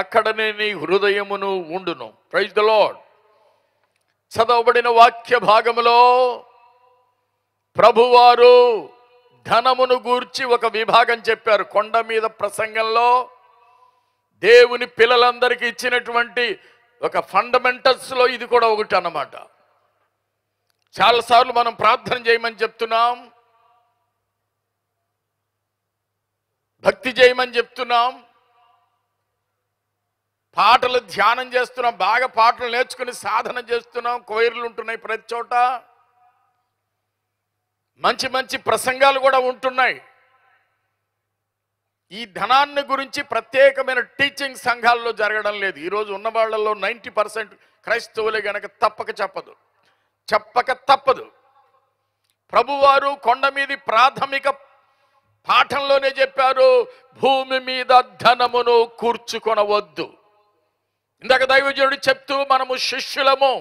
అక్కడనే నీ హృదయమును ఉండును ప్రైజ్ ద లాడ్ చదవబడిన వాక్య భాగములో ప్రభువారు ధనమును గూర్చి ఒక విభాగం చెప్పారు కొండ మీద ప్రసంగంలో దేవుని పిల్లలందరికీ ఇచ్చినటువంటి ఒక ఫండమెంటల్స్లో ఇది కూడా ఒకటి అన్నమాట చాలాసార్లు మనం ప్రార్థన చేయమని చెప్తున్నాం భక్తి చేయమని చెప్తున్నాం పాటలు ధ్యానం చేస్తున్నాం బాగా పాటలు నేర్చుకుని సాధన చేస్తున్నాం కోయిర్లు ఉంటున్నాయి ప్రతి చోట మంచి మంచి ప్రసంగాలు కూడా ఉంటున్నాయి ఈ ధనాన్ని గురించి ప్రత్యేకమైన టీచింగ్ సంఘాల్లో జరగడం లేదు ఈరోజు ఉన్న వాళ్ళల్లో నైంటీ పర్సెంట్ క్రైస్తవులే గనక తప్పక చెప్పదు చెప్పక తప్పదు ప్రభువారు కొండ మీది ప్రాథమిక పాఠంలోనే చెప్పారు భూమి మీద ధనమును కూర్చుకొనవద్దు ఇందాక దైవజనుడు చెప్తూ మనము శిష్యులము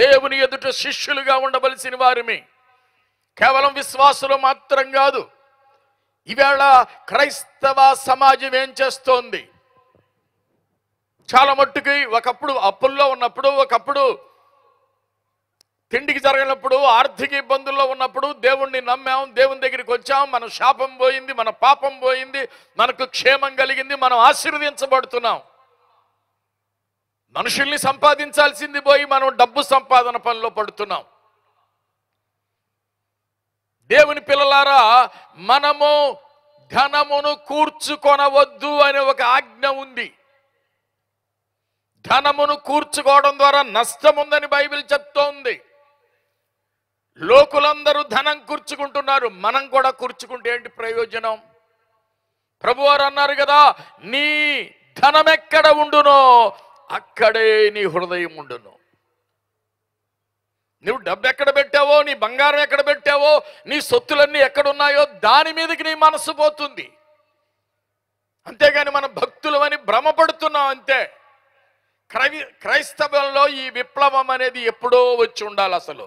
దేవుని ఎదుట శిష్యులుగా ఉండవలసిన వారిమి కేవలం విశ్వాసులు మాత్రం కాదు ఈవేళ క్రైస్తవ సమాజం ఏం చేస్తోంది చాలా మట్టుకి ఒకప్పుడు అప్పుల్లో ఉన్నప్పుడు ఒకప్పుడు తిండికి జరగనప్పుడు ఆర్థిక ఇబ్బందుల్లో ఉన్నప్పుడు దేవుణ్ణి నమ్మాం దేవుని దగ్గరికి వచ్చాం మన శాపం పోయింది మన పాపం పోయింది మనకు క్షేమం కలిగింది మనం ఆశీర్వదించబడుతున్నాం మనుషుల్ని సంపాదించాల్సింది పోయి మనం డబ్బు సంపాదన పనిలో పడుతున్నాం దేవుని పిల్లలారా మనము ధనమును కూర్చుకొనవద్దు అనే ఒక ఆజ్ఞ ఉంది ధనమును కూర్చుకోవడం ద్వారా నష్టం ఉందని బైబిల్ చెప్తోంది లోకులందరూ ధనం కూర్చుకుంటున్నారు మనం కూడా కూర్చుకుంటే ఏంటి ప్రయోజనం ప్రభువారు అన్నారు కదా నీ ధనమెక్కడ ఉండునో అక్కడే నీ హృదయం ఉండును నువ్వు డబ్బు ఎక్కడ పెట్టావో నీ బంగారం ఎక్కడ పెట్టావో నీ సొత్తులన్నీ ఎక్కడున్నాయో దాని మీదకి నీ మనసు పోతుంది అంతేగాని మనం భక్తులమని భ్రమపడుతున్నాం అంతే క్రై క్రైస్తవంలో ఈ విప్లవం అనేది ఎప్పుడో వచ్చి ఉండాలి అసలు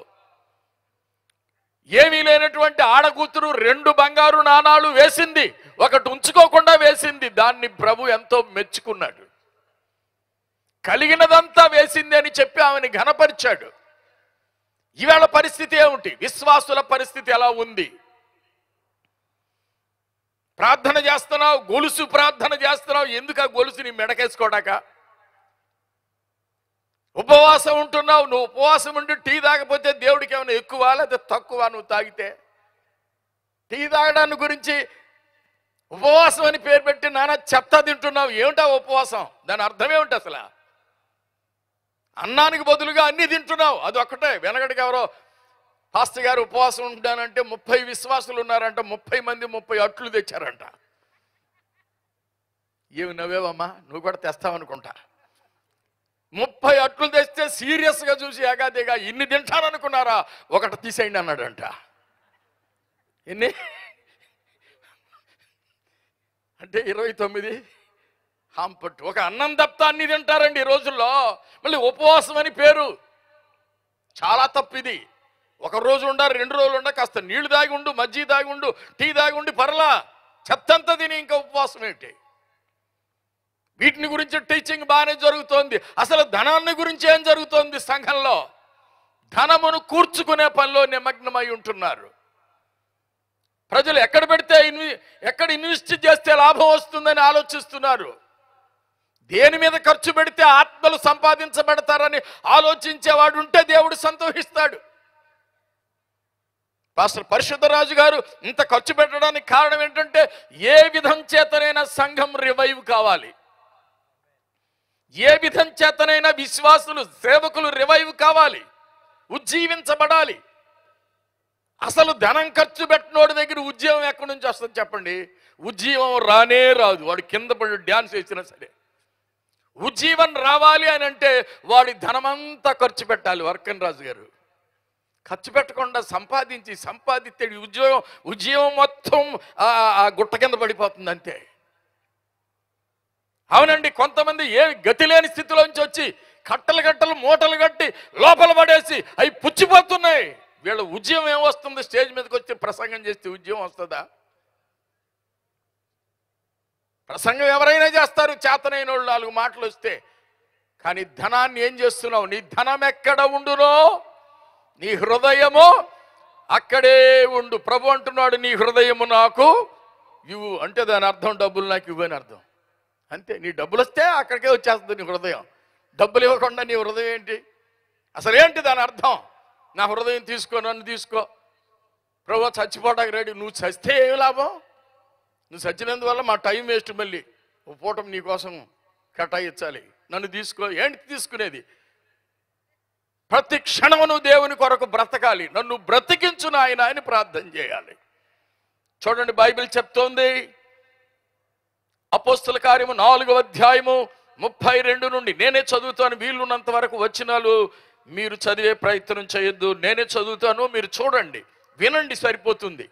ఏమీ లేనటువంటి ఆడకూతురు రెండు బంగారు నాణాలు వేసింది ఒకటి ఉంచుకోకుండా వేసింది దాన్ని ప్రభు ఎంతో మెచ్చుకున్నాడు కలిగినదంతా వేసింది అని చెప్పి ఆమెను ఘనపరిచాడు ఈవేళ పరిస్థితి ఏమిటి విశ్వాసుల పరిస్థితి ఎలా ఉంది ప్రార్థన చేస్తున్నావు గొలుసు ప్రార్థన చేస్తున్నావు ఎందుకు ఆ గొలుసు నీ మెడకేసుకోడాక ఉపవాసం ఉంటున్నావు నువ్వు ఉపవాసం ఉండి టీ తాగపోతే దేవుడికి ఏమైనా ఎక్కువ లేదా తక్కువ నువ్వు తాగితే టీ తాగడాన్ని గురించి ఉపవాసం అని పేరు పెట్టి నానా చెత్త తింటున్నావు ఏమిటా ఉపవాసం దాని అర్థం ఏమిటి అసలు అన్నానికి బదులుగా అన్నీ తింటున్నావు అది ఒక్కటే వెనకటికి ఎవరో పాస్త గారు ఉపవాసం ఉంటానంటే ముప్పై విశ్వాసులు ఉన్నారంట ముప్పై మంది ముప్పై అట్లు తెచ్చారంట ఏమి నవ్వేవమ్మా నువ్వు కూడా తెస్తావనుకుంటా ముప్పై అట్లు తెస్తే సీరియస్గా చూసి ఏగాదిగా ఇన్ని తింటారనుకున్నారా ఒకటి తీసేయండి అన్నాడంట ఎన్ని అంటే ఇరవై తొమ్మిది హాంపట్టు ఒక అన్నం తప్ప అన్ని తింటారండి ఈ రోజుల్లో మళ్ళీ ఉపవాసం అని పేరు చాలా తప్పు ఇది ఒక రోజు ఉండాలి రెండు రోజులు ఉండ కాస్త నీళ్లు దాగి ఉండు మజ్జి దాగి ఉండు టీ దాగి ఉండి పర్లా చెత్తంతా తిని ఇంకా ఉపవాసం ఏంటి వీటిని గురించి టీచింగ్ బాగానే జరుగుతోంది అసలు ధనాన్ని గురించి ఏం జరుగుతోంది సంఘంలో ధనమును కూర్చుకునే పనిలో నిమగ్నమై ఉంటున్నారు ప్రజలు ఎక్కడ పెడితే ఎక్కడ ఇన్వెస్ట్ చేస్తే లాభం వస్తుందని ఆలోచిస్తున్నారు దేని మీద ఖర్చు పెడితే ఆత్మలు సంపాదించబడతారని ఆలోచించేవాడు ఉంటే దేవుడు సంతోషిస్తాడు పాస్టర్ పరిశుద్ధరాజు గారు ఇంత ఖర్చు పెట్టడానికి కారణం ఏంటంటే ఏ విధం చేతనైనా సంఘం రివైవ్ కావాలి ఏ విధం చేతనైనా విశ్వాసులు సేవకులు రివైవ్ కావాలి ఉజ్జీవించబడాలి అసలు ధనం ఖర్చు పెట్టినోడి దగ్గర ఉద్యోగం ఎక్కడి నుంచి వస్తుంది చెప్పండి ఉద్యోగం రానే రాదు వాడు కింద పడి డ్యాన్స్ వేసినా సరే ఉజ్జీవన్ రావాలి అని అంటే వాడి ధనమంతా ఖర్చు పెట్టాలి వర్కన్ రాజు గారు ఖర్చు పెట్టకుండా సంపాదించి సంపాదిస్తే ఉద్యోగం ఉద్యోగం మొత్తం ఆ గుట్ట కింద పడిపోతుంది అంతే అవునండి కొంతమంది ఏ గతి లేని స్థితిలోంచి వచ్చి కట్టలు కట్టలు మూటలు కట్టి లోపల పడేసి అవి పుచ్చిపోతున్నాయి వీళ్ళ ఉద్యమం ఏమొస్తుంది స్టేజ్ మీదకి వచ్చి ప్రసంగం చేస్తే ఉద్యమం వస్తుందా ప్రసంగం ఎవరైనా చేస్తారు చేతనైన వాళ్ళు నాలుగు మాటలు వస్తే కానీ ధనాన్ని ఏం చేస్తున్నావు నీ ధనం ఎక్కడ ఉండునో నీ హృదయము అక్కడే ఉండు ప్రభు అంటున్నాడు నీ హృదయము నాకు ఇవ్వు అంటే దాని అర్థం డబ్బులు నాకు ఇవ్వని అర్థం అంతే నీ డబ్బులు వస్తే అక్కడికే వచ్చేస్తుంది నీ హృదయం డబ్బులు ఇవ్వకుండా నీ హృదయం ఏంటి అసలు ఏంటి దాని అర్థం నా హృదయం తీసుకో నన్ను తీసుకో ప్రభు చచ్చిపోవడానికి రెడీ నువ్వు చస్తే ఏమి లాభం నువ్వు వల్ల మా టైం వేస్ట్ మళ్ళీ పూటం నీకోసం కటాయించాలి నన్ను తీసుకో ఏంటి తీసుకునేది ప్రతి క్షణమును దేవుని కొరకు బ్రతకాలి నన్ను బ్రతికించు నాయన అని ప్రార్థన చేయాలి చూడండి బైబిల్ చెప్తోంది అపోస్తుల కార్యము నాలుగవ అధ్యాయము ముప్పై రెండు నుండి నేనే చదువుతాను వీళ్ళున్నంత వరకు వచ్చినాలు మీరు చదివే ప్రయత్నం చేయొద్దు నేనే చదువుతాను మీరు చూడండి వినండి సరిపోతుంది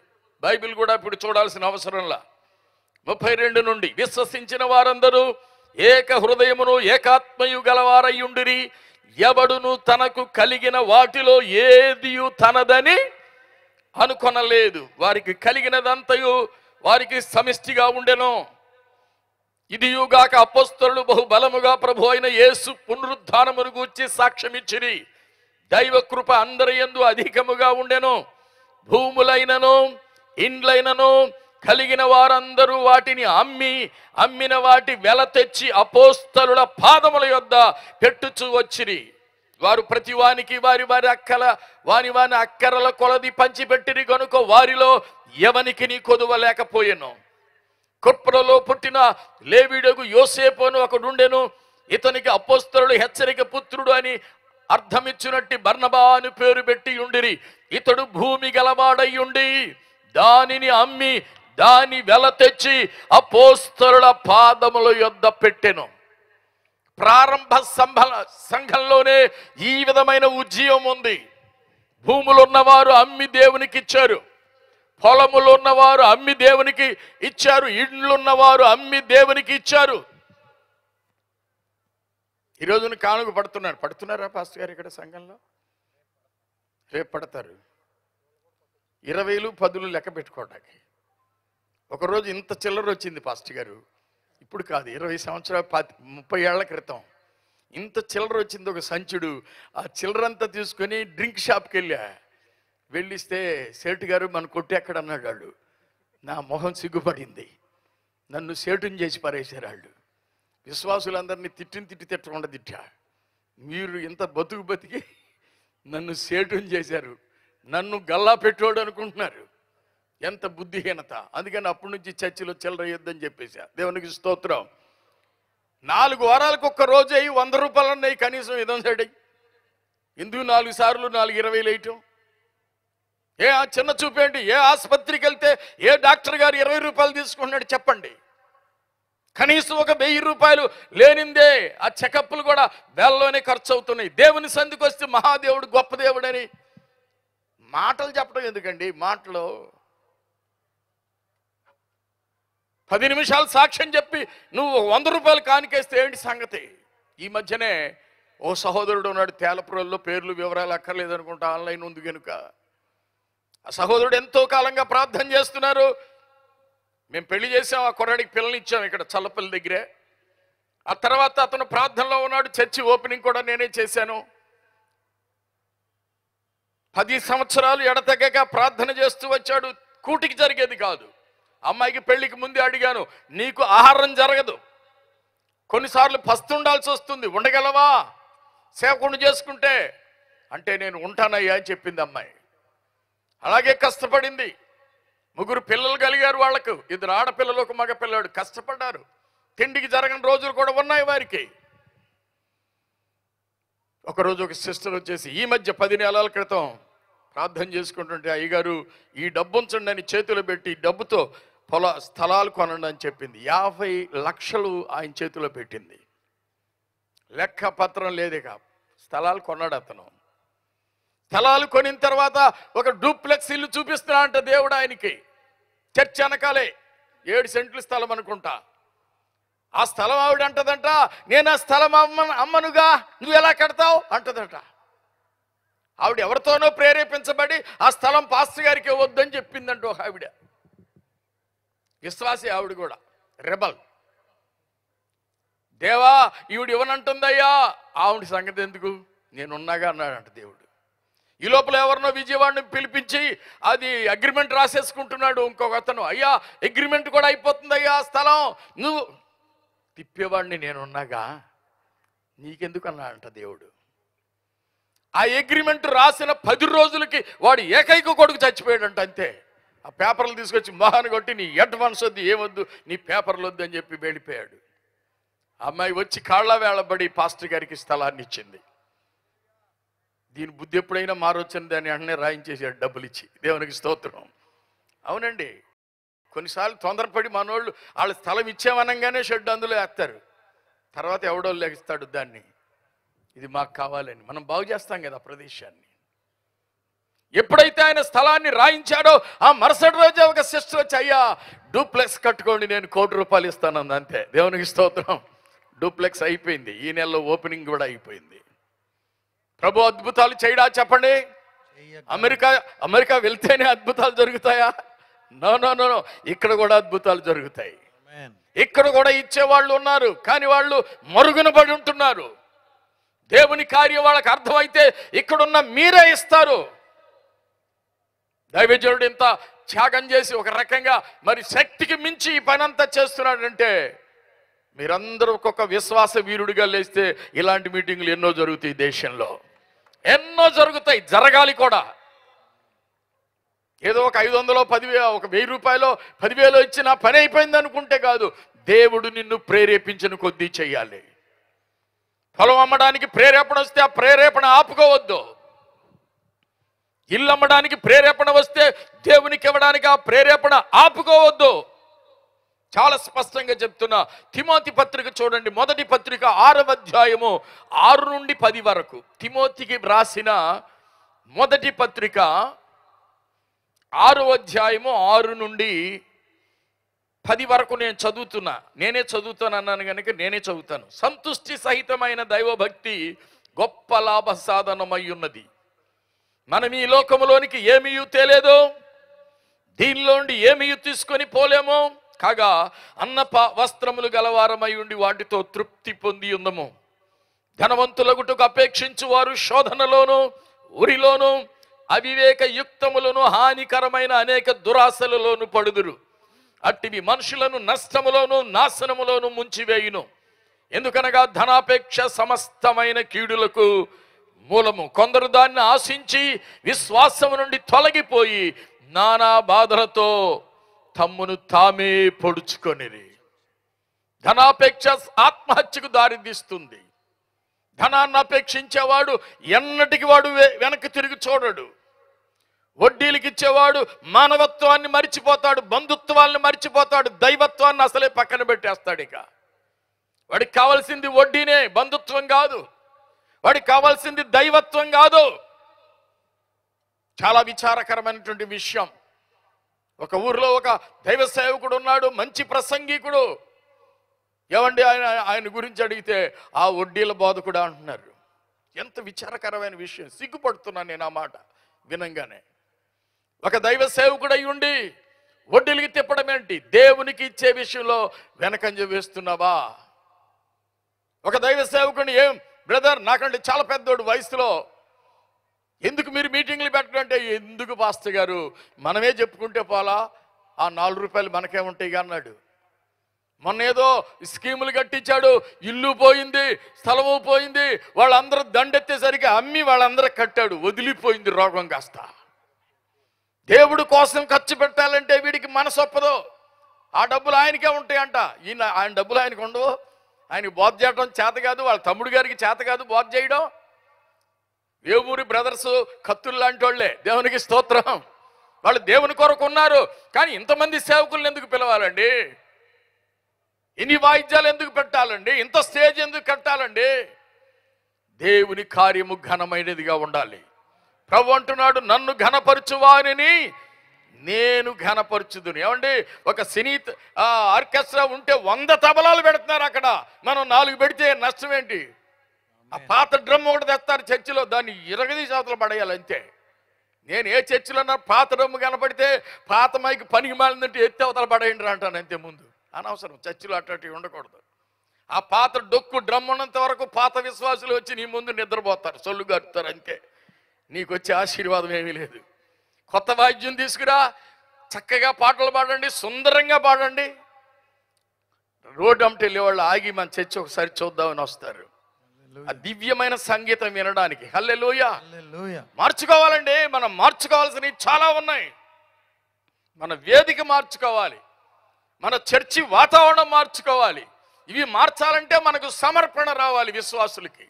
బైబిల్ కూడా ఇప్పుడు చూడాల్సిన అవసరంలా ముప్పై రెండు నుండి విశ్వసించిన వారందరూ ఏక హృదయమును ఏకాత్మయు గలవారయ్యుండిరి ఎవడును తనకు కలిగిన వాటిలో ఏదియు తనదని అనుకొనలేదు వారికి కలిగినదంతయు వారికి సమిష్టిగా ఉండెను ఇదియుగాక బహు బహుబలముగా ప్రభు అయిన యేసు పునరుద్ధానమును గూర్చి సాక్ష్యమిచ్చిరి దైవ కృప అందరి ఎందు అధికముగా ఉండెను భూములైనను ఇండ్లైనను కలిగిన వారందరూ వాటిని అమ్మి అమ్మిన వాటి వెల తెచ్చి అపోస్తలుల పాదముల యొద్ పెట్టుచు వచ్చిరి వారు ప్రతి వానికి వారి వారి అక్కల వాని వాని అక్కరల కొలది పంచిపెట్టిరి గనుక వారిలో ఎవనికి నీ కొదువ లేకపోయాను పుట్టిన లేవిడగు యోసేపోను ఒకడుండెను ఇతనికి అపోస్తరుడు హెచ్చరిక పుత్రుడు అని అర్థమిచ్చినట్టు బర్ణబా అని పేరు పెట్టి ఉండిరి ఇతడు భూమి గలవాడయ్యుండి దానిని అమ్మి దాని వెల తెచ్చి అపోస్తరుల పాదముల యొద్ద పెట్టెను ప్రారంభ సంభల సంఘంలోనే ఈ విధమైన ఉద్యమం ఉంది భూములు ఉన్నవారు అమ్మి దేవునికి ఇచ్చారు పొలములు ఉన్నవారు అమ్మి దేవునికి ఇచ్చారు ఇండ్లున్నవారు అమ్మి దేవునికి ఇచ్చారు ఈరోజు కానుగు పడుతున్నారు పడుతున్నారా పాస్ గారు ఇక్కడ సంఘంలో రేపు పడతారు ఇరవైలు పదులు లెక్క పెట్టుకోవడానికి ఒకరోజు ఇంత చిల్లర వచ్చింది పాస్టర్ గారు ఇప్పుడు కాదు ఇరవై సంవత్సరాలు పాతి ముప్పై ఏళ్ల క్రితం ఇంత చిల్లర వచ్చింది ఒక సంచుడు ఆ చిల్లర అంతా తీసుకొని డ్రింక్ షాప్కి వెళ్ళా వెళ్ళిస్తే సేటు గారు మన కొట్టి ఎక్కడ అన్నాడు వాళ్ళు నా మొహం సిగ్గుపడింది నన్ను సేటుని చేసి పారేశారు వాళ్ళు విశ్వాసులందరినీ తిట్టిన తిట్టి తిట్టకుండా తిట్టా మీరు ఇంత బతుకు బతికి నన్ను సేటుని చేశారు నన్ను గల్లా పెట్టాడు అనుకుంటున్నారు ఎంత బుద్ధిహీనత అందుకని అప్పటి నుంచి చర్చిలో యుద్ధం చెప్పేసా దేవునికి స్తోత్రం నాలుగు వారాలకు ఒక్క రోజు అయ్యి వంద రూపాయలు ఉన్నాయి కనీసం ఇదం సైడ్ ఎందుకు నాలుగు సార్లు నాలుగు ఇరవై లేయటం ఏ చిన్న చూపేంటి ఏ ఆసుపత్రికి వెళ్తే ఏ డాక్టర్ గారు ఇరవై రూపాయలు తీసుకుంటున్నాడు చెప్పండి కనీసం ఒక వెయ్యి రూపాయలు లేనిందే ఆ చెకప్లు కూడా వేలలోనే ఖర్చు అవుతున్నాయి దేవుని సందికి వస్తే మహాదేవుడు గొప్ప దేవుడని మాటలు చెప్పడం ఎందుకండి మాటలు పది నిమిషాలు సాక్ష్యం చెప్పి నువ్వు వంద రూపాయలు కానికేస్తే ఏంటి సంగతి ఈ మధ్యనే ఓ సహోదరుడు ఉన్నాడు తేలపురంలో పేర్లు వివరాలు అక్కర్లేదు అనుకుంటా ఆన్లైన్ ఉంది కనుక ఆ సహోదరుడు ఎంతో కాలంగా ప్రార్థన చేస్తున్నారు మేము పెళ్లి చేసాం ఆ కుర్రాడికి పిల్లనిచ్చాం ఇచ్చాం ఇక్కడ చల్లపల్లి దగ్గరే ఆ తర్వాత అతను ప్రార్థనలో ఉన్నాడు చర్చి ఓపెనింగ్ కూడా నేనే చేశాను పది సంవత్సరాలు ఎడతెగక ప్రార్థన చేస్తూ వచ్చాడు కూటికి జరిగేది కాదు అమ్మాయికి పెళ్లికి ముందే అడిగాను నీకు ఆహారం జరగదు కొన్నిసార్లు పస్తు ఉండాల్సి వస్తుంది ఉండగలవా సేవకుండా చేసుకుంటే అంటే నేను ఉంటానయ్యా అని చెప్పింది అమ్మాయి అలాగే కష్టపడింది ముగ్గురు పిల్లలు కలిగారు వాళ్ళకు ఇద్దరు ఆడపిల్లలు ఒక మగపిల్లాడు కష్టపడ్డారు తిండికి జరగని రోజులు కూడా ఉన్నాయి వారికి ఒకరోజు ఒక సిస్టర్ వచ్చేసి ఈ మధ్య పది నెలల క్రితం ప్రార్థన చేసుకుంటుంటే అయ్యగారు ఈ డబ్బు ఉంచండి అని చేతులు పెట్టి డబ్బుతో పొల స్థలాలు కొనండి అని చెప్పింది యాభై లక్షలు ఆయన చేతిలో పెట్టింది లెక్క పత్రం లేదు స్థలాలు కొన్నాడు అతను స్థలాలు కొనిన తర్వాత ఒక డూప్లెక్స్ ఇల్లు చూపిస్తున్నా అంట దేవుడు ఆయనకి చర్చ వెనకాలే ఏడు సెంట్లు స్థలం అనుకుంటా ఆ స్థలం ఆవిడ అంటదంట నేను ఆ స్థలం అమ్మ అమ్మనుగా నువ్వు ఎలా కడతావు అంటదంట ఆవిడ ఎవరితోనో ప్రేరేపించబడి ఆ స్థలం పాస్టర్ గారికి ఇవ్వద్దని చెప్పిందంట ఆవిడ విశ్వాసి ఆవిడ కూడా రెబల్ దేవా ఈవిడ ఇవ్వనంటుందయ్యా ఆవిడ సంగతి ఎందుకు నేనున్నాగా అన్నాడంట దేవుడు ఈ లోపల ఎవరినో విజయవాడిని పిలిపించి అది అగ్రిమెంట్ రాసేసుకుంటున్నాడు ఇంకొక అతను అయ్యా అగ్రిమెంట్ కూడా అయిపోతుంది అయ్యా స్థలం నువ్వు తిప్పేవాడిని నేనున్నాగా నీకెందుకు అన్నాడంట దేవుడు ఆ అగ్రిమెంట్ రాసిన పది రోజులకి వాడు ఏకైక కొడుకు చచ్చిపోయాడంట అంతే ఆ పేపర్లు తీసుకొచ్చి మొహాన్ని కొట్టి నీ అడ్వాన్స్ వద్దు ఏమొద్దు నీ పేపర్లు వద్దు అని చెప్పి వెళ్ళిపోయాడు అమ్మాయి వచ్చి కాళ్ళ వేళబడి పాస్టర్ గారికి స్థలాన్ని ఇచ్చింది దీని బుద్ధి ఎప్పుడైనా మారొచ్చని అని వెంటనే రాయించేసాడు డబ్బులు ఇచ్చి దేవునికి స్తోత్రం అవునండి కొన్నిసార్లు తొందరపడి మనోళ్ళు వాళ్ళ స్థలం ఇచ్చామనగానే షెడ్ అందులో వేస్తారు తర్వాత ఎవడో లెగిస్తాడు దాన్ని ఇది మాకు కావాలని మనం బాగు చేస్తాం కదా ప్రదేశాన్ని ఎప్పుడైతే ఆయన స్థలాన్ని రాయించాడో ఆ మరుసటి రోజు ఒక సిస్టర్ వచ్చి అయ్యా డూప్లెక్స్ కట్టుకోండి నేను కోటి రూపాయలు ఇస్తాను అంతే దేవునికి స్తోత్రం డూప్లెక్స్ అయిపోయింది ఈ నెలలో ఓపెనింగ్ కూడా అయిపోయింది ప్రభు అద్భుతాలు చేయడా చెప్పండి అమెరికా అమెరికా వెళ్తేనే అద్భుతాలు జరుగుతాయా నో నో నో ఇక్కడ కూడా అద్భుతాలు జరుగుతాయి ఇక్కడ కూడా ఇచ్చే వాళ్ళు ఉన్నారు కానీ వాళ్ళు మరుగున పడి ఉంటున్నారు దేవుని కార్యం వాళ్ళకి అర్థమైతే ఇక్కడున్న మీరే ఇస్తారు దైవజనుడు ఇంత త్యాగం చేసి ఒక రకంగా మరి శక్తికి మించి ఈ పని అంతా చేస్తున్నాడంటే మీరందరూ ఒక్కొక్క విశ్వాస వీరుడిగా లేస్తే ఇలాంటి మీటింగ్లు ఎన్నో జరుగుతాయి దేశంలో ఎన్నో జరుగుతాయి జరగాలి కూడా ఏదో ఒక ఐదు వందలో పదివే ఒక వెయ్యి రూపాయలు పదివేలు ఇచ్చినా పని అయిపోయింది అనుకుంటే కాదు దేవుడు నిన్ను ప్రేరేపించిన కొద్దీ చెయ్యాలి ఫలం అమ్మడానికి ప్రేరేపణ వస్తే ఆ ప్రేరేపణ ఆపుకోవద్దు ఇల్లు అమ్మడానికి ప్రేరేపణ వస్తే దేవునికి ఇవ్వడానికి ఆ ప్రేరేపణ ఆపుకోవద్దు చాలా స్పష్టంగా చెప్తున్నా తిమోతి పత్రిక చూడండి మొదటి పత్రిక ఆరవ అధ్యాయము ఆరు నుండి పది వరకు తిమోతికి రాసిన మొదటి పత్రిక ఆరో అధ్యాయము ఆరు నుండి పది వరకు నేను చదువుతున్నా నేనే చదువుతాను అన్నాను కనుక నేనే చదువుతాను సంతుష్టి సహితమైన దైవభక్తి గొప్ప లాభ సాధనమై ఉన్నది మనం ఈ లోకంలోనికి ఏమీ తేలేదు దీనిలోండి ఏమీ తీసుకొని పోలేము కాగా అన్న వస్త్రములు గలవారమై ఉండి వాటితో తృప్తి పొంది ఉందము ధనవంతులగుటకు అపేక్షించు వారు శోధనలోను ఉరిలోను అవివేక యుక్తములను హానికరమైన అనేక దురాశలలోను పడుదురు అట్టివి మనుషులను నష్టములోను నాశనములోను ముంచివేయును ఎందుకనగా ధనాపేక్ష సమస్తమైన కీడులకు మూలము కొందరు దాన్ని ఆశించి విశ్వాసము నుండి తొలగిపోయి నానా బాధలతో తమ్మును తామే పొడుచుకొనిరి ధనాపేక్ష ఆత్మహత్యకు దారితీస్తుంది ధనాన్ని అపేక్షించేవాడు ఎన్నటికి వాడు వెనక్కి తిరిగి చూడడు వడ్డీలకు ఇచ్చేవాడు మానవత్వాన్ని మరిచిపోతాడు బంధుత్వాన్ని మరిచిపోతాడు దైవత్వాన్ని అసలే పక్కన పెట్టేస్తాడు ఇక వాడికి కావాల్సింది వడ్డీనే బంధుత్వం కాదు వాడికి కావాల్సింది దైవత్వం కాదు చాలా విచారకరమైనటువంటి విషయం ఒక ఊర్లో ఒక దైవ సేవకుడు ఉన్నాడు మంచి ప్రసంగికుడు ఏమండి ఆయన ఆయన గురించి అడిగితే ఆ వడ్డీల కూడా అంటున్నారు ఎంత విచారకరమైన విషయం సిగ్గుపడుతున్నాను నేను ఆ మాట వినంగానే ఒక దైవ అయి ఉండి వడ్డీలకి తిప్పడం ఏంటి దేవునికి ఇచ్చే విషయంలో వెనకంజ వేస్తున్నావా ఒక దైవ సేవకుని ఏం బ్రదర్ నాకంటే చాలా పెద్దోడు వయసులో ఎందుకు మీరు మీటింగ్లు పెట్టడం అంటే ఎందుకు పాస్త గారు మనమే చెప్పుకుంటే పోలా ఆ నాలుగు రూపాయలు మనకే ఉంటాయి అన్నాడు మొన్న ఏదో స్కీములు కట్టించాడు ఇల్లు పోయింది స్థలము పోయింది వాళ్ళందరూ దండెత్తేసరికి అమ్మి వాళ్ళందరూ కట్టాడు వదిలిపోయింది రోగం కాస్త దేవుడు కోసం ఖర్చు పెట్టాలంటే వీడికి మనసొప్పదు ఆ డబ్బులు ఆయనకే ఉంటాయంట ఈయన ఆయన డబ్బులు ఆయనకు ఉండవు ఆయనకి బోధ చేయడం చేత కాదు వాళ్ళ తమ్ముడు గారికి చేత కాదు బోధ చేయడం వేవూరి బ్రదర్స్ కత్తులు లాంటి వాళ్ళే దేవునికి స్తోత్రం వాళ్ళు దేవుని కొరకు ఉన్నారు కానీ ఇంతమంది సేవకులను ఎందుకు పిలవాలండి ఇన్ని వాయిద్యాలు ఎందుకు పెట్టాలండి ఇంత స్టేజ్ ఎందుకు కట్టాలండి దేవుని కార్యము ఘనమైనదిగా ఉండాలి ప్రభు అంటున్నాడు నన్ను ఘనపరచువాని నేను ఘనపరచుదును ఏమండి ఒక సినీ ఆర్కెస్ట్రా ఉంటే వంద తబలాలు పెడుతున్నారు అక్కడ మనం నాలుగు పెడితే నష్టం ఏంటి ఆ పాత డ్రమ్ ఒకటి తెస్తారు చర్చిలో దాన్ని ఇరగది చేతులు పడేయాలి అంతే నేను ఏ చర్చిలో ఉన్నా పాత డ్రమ్ కనపడితే పాత మైకి పనికి మాలిందంటే ఎత్తి అవతల పడేయండి అంటాను అంతే ముందు అనవసరం చర్చిలో అట్లాంటివి ఉండకూడదు ఆ పాత డొక్కు డ్రమ్ ఉన్నంత వరకు పాత విశ్వాసులు వచ్చి నీ ముందు నిద్రపోతారు సొల్లు గారుతారు అంతే నీకు వచ్చే ఆశీర్వాదం ఏమీ లేదు కొత్త వాద్యం తీసుకురా చక్కగా పాటలు పాడండి సుందరంగా పాడండి రోడ్డు అంటే వెళ్ళేవాళ్ళు ఆగి మన చర్చి ఒకసారి చూద్దామని వస్తారు ఆ దివ్యమైన సంగీతం వినడానికి హల్లే లోయ మార్చుకోవాలండి మనం మార్చుకోవాల్సినవి చాలా ఉన్నాయి మన వేదిక మార్చుకోవాలి మన చర్చి వాతావరణం మార్చుకోవాలి ఇవి మార్చాలంటే మనకు సమర్పణ రావాలి విశ్వాసులకి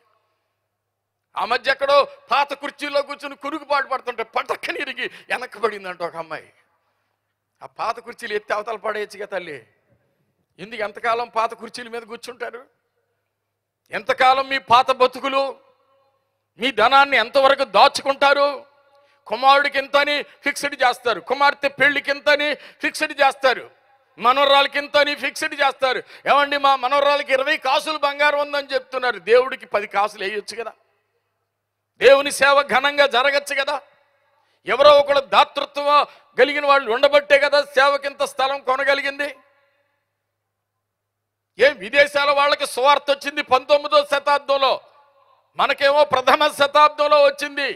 ఆ మధ్య ఎక్కడో పాత కుర్చీలో కూర్చుని పాటు పడుతుంటే పటక్కని ఇరిగి వెనక్కబడిందంట ఒక అమ్మాయి ఆ పాత కుర్చీలు ఎత్తి అవతల పడేయచ్చుగా తల్లి ఎందుకు ఎంతకాలం పాత కుర్చీల మీద కూర్చుంటారు ఎంతకాలం మీ పాత బతుకులు మీ ధనాన్ని ఎంతవరకు దాచుకుంటారు కుమారుడికి అని ఫిక్స్డ్ చేస్తారు కుమార్తె పెళ్లికి ఇంతని ఫిక్స్డ్ చేస్తారు మనోరాలకి అని ఫిక్స్డ్ చేస్తారు ఏమండి మా మనోరాలకి ఇరవై కాసులు బంగారం ఉందని చెప్తున్నారు దేవుడికి పది కాసులు వేయొచ్చు కదా దేవుని సేవ ఘనంగా జరగచ్చు కదా ఎవరో ఒకడు దాతృత్వం కలిగిన వాళ్ళు ఉండబట్టే కదా సేవకింత స్థలం కొనగలిగింది ఏం విదేశాల వాళ్ళకి సువార్త వచ్చింది పంతొమ్మిదో శతాబ్దంలో మనకేమో ప్రథమ శతాబ్దంలో వచ్చింది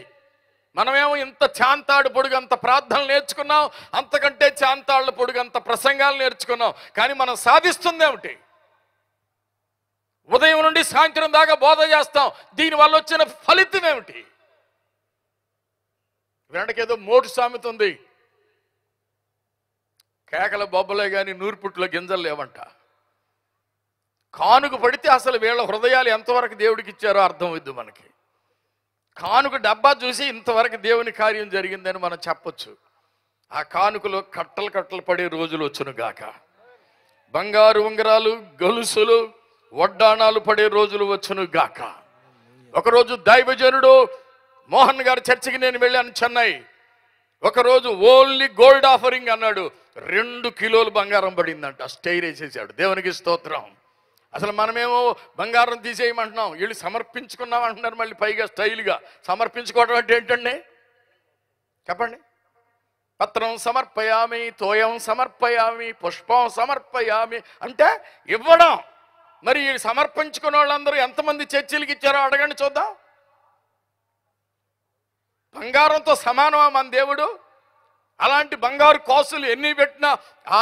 మనమేమో ఇంత చాంతాడు పొడుగు అంత ప్రార్థనలు నేర్చుకున్నాం అంతకంటే చాంతాళ్ళ పొడుగు అంత ప్రసంగాలు నేర్చుకున్నాం కానీ మనం ఏమిటి ఉదయం నుండి సాయంత్రం దాకా బోధ చేస్తాం దీనివల్ల వచ్చిన ఫలితం ఏమిటి వెనక ఏదో మోటు సామెత ఉంది కేకల బొబ్బలే కానీ నూర్పుట్లో గింజలు లేవంట కానుక పడితే అసలు వీళ్ళ హృదయాలు ఎంతవరకు దేవుడికి ఇచ్చారో అర్థం అవుద్ది మనకి కానుక డబ్బా చూసి ఇంతవరకు దేవుని కార్యం జరిగిందని మనం చెప్పొచ్చు ఆ కానుకలో కట్టలు కట్టలు పడే రోజులు వచ్చును గాక బంగారు ఉంగరాలు గొలుసులు వడ్డాణాలు పడే రోజులు వచ్చును గాక ఒకరోజు దైవజనుడు మోహన్ గారి చర్చికి నేను వెళ్ళాను చెన్నై ఒకరోజు ఓన్లీ గోల్డ్ ఆఫరింగ్ అన్నాడు రెండు కిలోలు బంగారం పడిందంట స్టైర్ వేసేసాడు దేవునికి స్తోత్రం అసలు మనమేమో బంగారం తీసేయమంటున్నాం వీళ్ళు సమర్పించుకున్నాం అంటున్నారు మళ్ళీ పైగా స్టైల్గా సమర్పించుకోవడం అంటే ఏంటండి చెప్పండి పత్రం సమర్పయామి తోయం సమర్పయామి పుష్పం సమర్పయామి అంటే ఇవ్వడం మరి సమర్పించుకున్న వాళ్ళందరూ ఎంతమంది చర్చిలకు ఇచ్చారో అడగండి చూద్దాం బంగారంతో సమానమా మన దేవుడు అలాంటి బంగారు కోసులు ఎన్ని పెట్టినా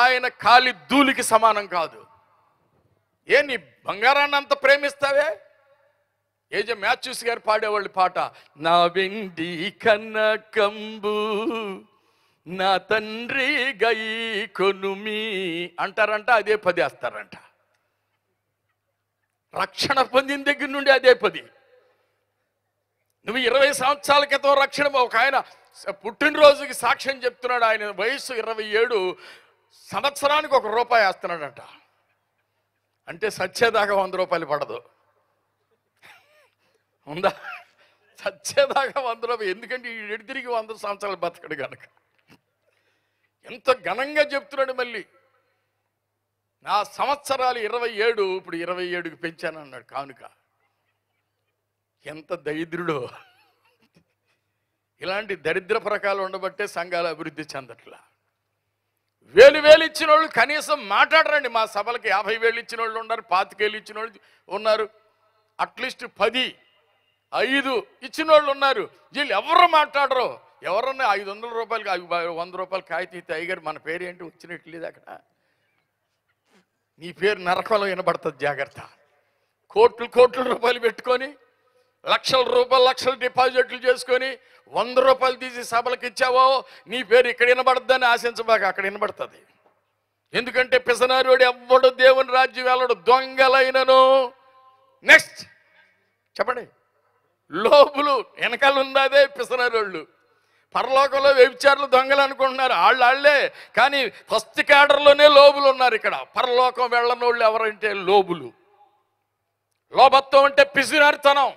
ఆయన కాలి ధూళికి సమానం కాదు ఏ నీ బంగారాన్ని అంత ప్రేమిస్తావే ఏజ మ్యాథ్యూస్ గారు పాడేవాళ్ళు పాట నా వెండి కంబు నా తండ్రి గై కొనుమి అంటారంట అదే పదేస్తారంట రక్షణ పొందిన దగ్గర నుండి అదే పది నువ్వు ఇరవై సంవత్సరాల క్రితం రక్షణ ఒక ఆయన పుట్టినరోజుకి సాక్ష్యం చెప్తున్నాడు ఆయన వయసు ఇరవై ఏడు సంవత్సరానికి ఒక రూపాయి వేస్తున్నాడంట అంటే సత్యదాకా వంద రూపాయలు పడదు ఉందా సచ్చేదాకా వంద రూపాయలు ఎందుకంటే ఈ ఎడితిరిగి వంద సంవత్సరాలు బతకడు కనుక ఎంత ఘనంగా చెప్తున్నాడు మళ్ళీ నా సంవత్సరాలు ఇరవై ఏడు ఇప్పుడు ఇరవై ఏడుకి పెంచాను అన్నాడు కానుక ఎంత దరిద్రుడో ఇలాంటి దరిద్ర ప్రకాలు ఉండబట్టే సంఘాలు అభివృద్ధి చెందట్లా వేలు వేలు ఇచ్చిన వాళ్ళు కనీసం మాట్లాడరండి మా సభలకి యాభై వేలు ఇచ్చిన వాళ్ళు ఉన్నారు పాతికేలు ఇచ్చిన వాళ్ళు ఉన్నారు అట్లీస్ట్ పది ఐదు ఇచ్చిన వాళ్ళు ఉన్నారు వీళ్ళు ఎవరు మాట్లాడరు ఎవరన్నా ఐదు వందల రూపాయలు వంద రూపాయలు కాగితీ అయ్యగారు మన పేరు ఏంటి వచ్చినట్లేదు అక్కడ నీ పేరు నరకంలో వినబడుతుంది జాగ్రత్త కోట్లు కోట్ల రూపాయలు పెట్టుకొని లక్షల రూపాయలు లక్షల డిపాజిట్లు చేసుకొని వంద రూపాయలు తీసి సభలకు ఇచ్చావో నీ పేరు ఇక్కడ వినబడద్దని ఆశించబాక అక్కడ వినబడుతుంది ఎందుకంటే పిసనారుడు ఎవ్వడు దేవుని రాజ్యం వెళ్ళడు దొంగలైనను నెక్స్ట్ చెప్పండి లోపులు వెనకాల ఉన్నదే పిసనారోళ్ళు పరలోకంలో వ్యభిచారులు దొంగలు అనుకుంటున్నారు వాళ్ళు వాళ్ళే కానీ ఫస్ట్ క్యాడర్లోనే లోబులు ఉన్నారు ఇక్కడ పరలోకం వెళ్ళని వాళ్ళు ఎవరంటే లోబులు లోభత్వం అంటే పిసినారితనం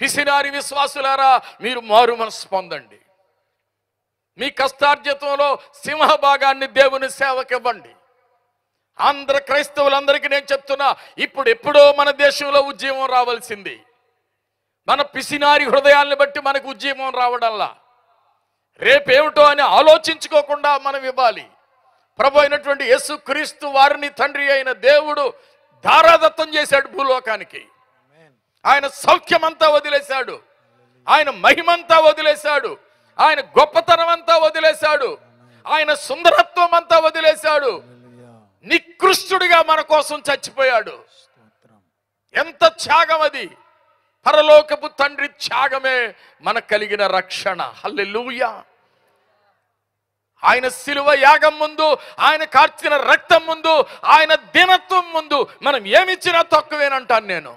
పిసినారి విశ్వాసులారా మీరు మారు మనసు పొందండి మీ కష్టార్జితంలో సింహ భాగాన్ని దేవుని సేవకివ్వండి ఆంధ్ర క్రైస్తవులందరికీ నేను చెప్తున్నా ఇప్పుడు ఎప్పుడో మన దేశంలో ఉద్యమం రావాల్సింది మన పిసినారి హృదయాన్ని బట్టి మనకు ఉద్యమం రావడంలా రేపేమిటో అని ఆలోచించుకోకుండా మనం ఇవ్వాలి ప్రభు అయినటువంటి యస్సు క్రీస్తు వారిని తండ్రి అయిన దేవుడు ధారాదత్తం చేశాడు భూలోకానికి ఆయన సౌఖ్యమంతా వదిలేశాడు ఆయన మహిమంతా వదిలేశాడు ఆయన గొప్పతనం అంతా వదిలేశాడు ఆయన సుందరత్వం అంతా వదిలేశాడు నికృష్టుడిగా మన కోసం చచ్చిపోయాడు ఎంత త్యాగం అది పరలోకపు తండ్రి త్యాగమే మనకు కలిగిన రక్షణ హల్లెలూయ ఆయన సిలువ యాగం ముందు ఆయన కార్చిన రక్తం ముందు ఆయన దినత్వం ముందు మనం ఏమిచ్చినా తక్కువేనంటాను నేను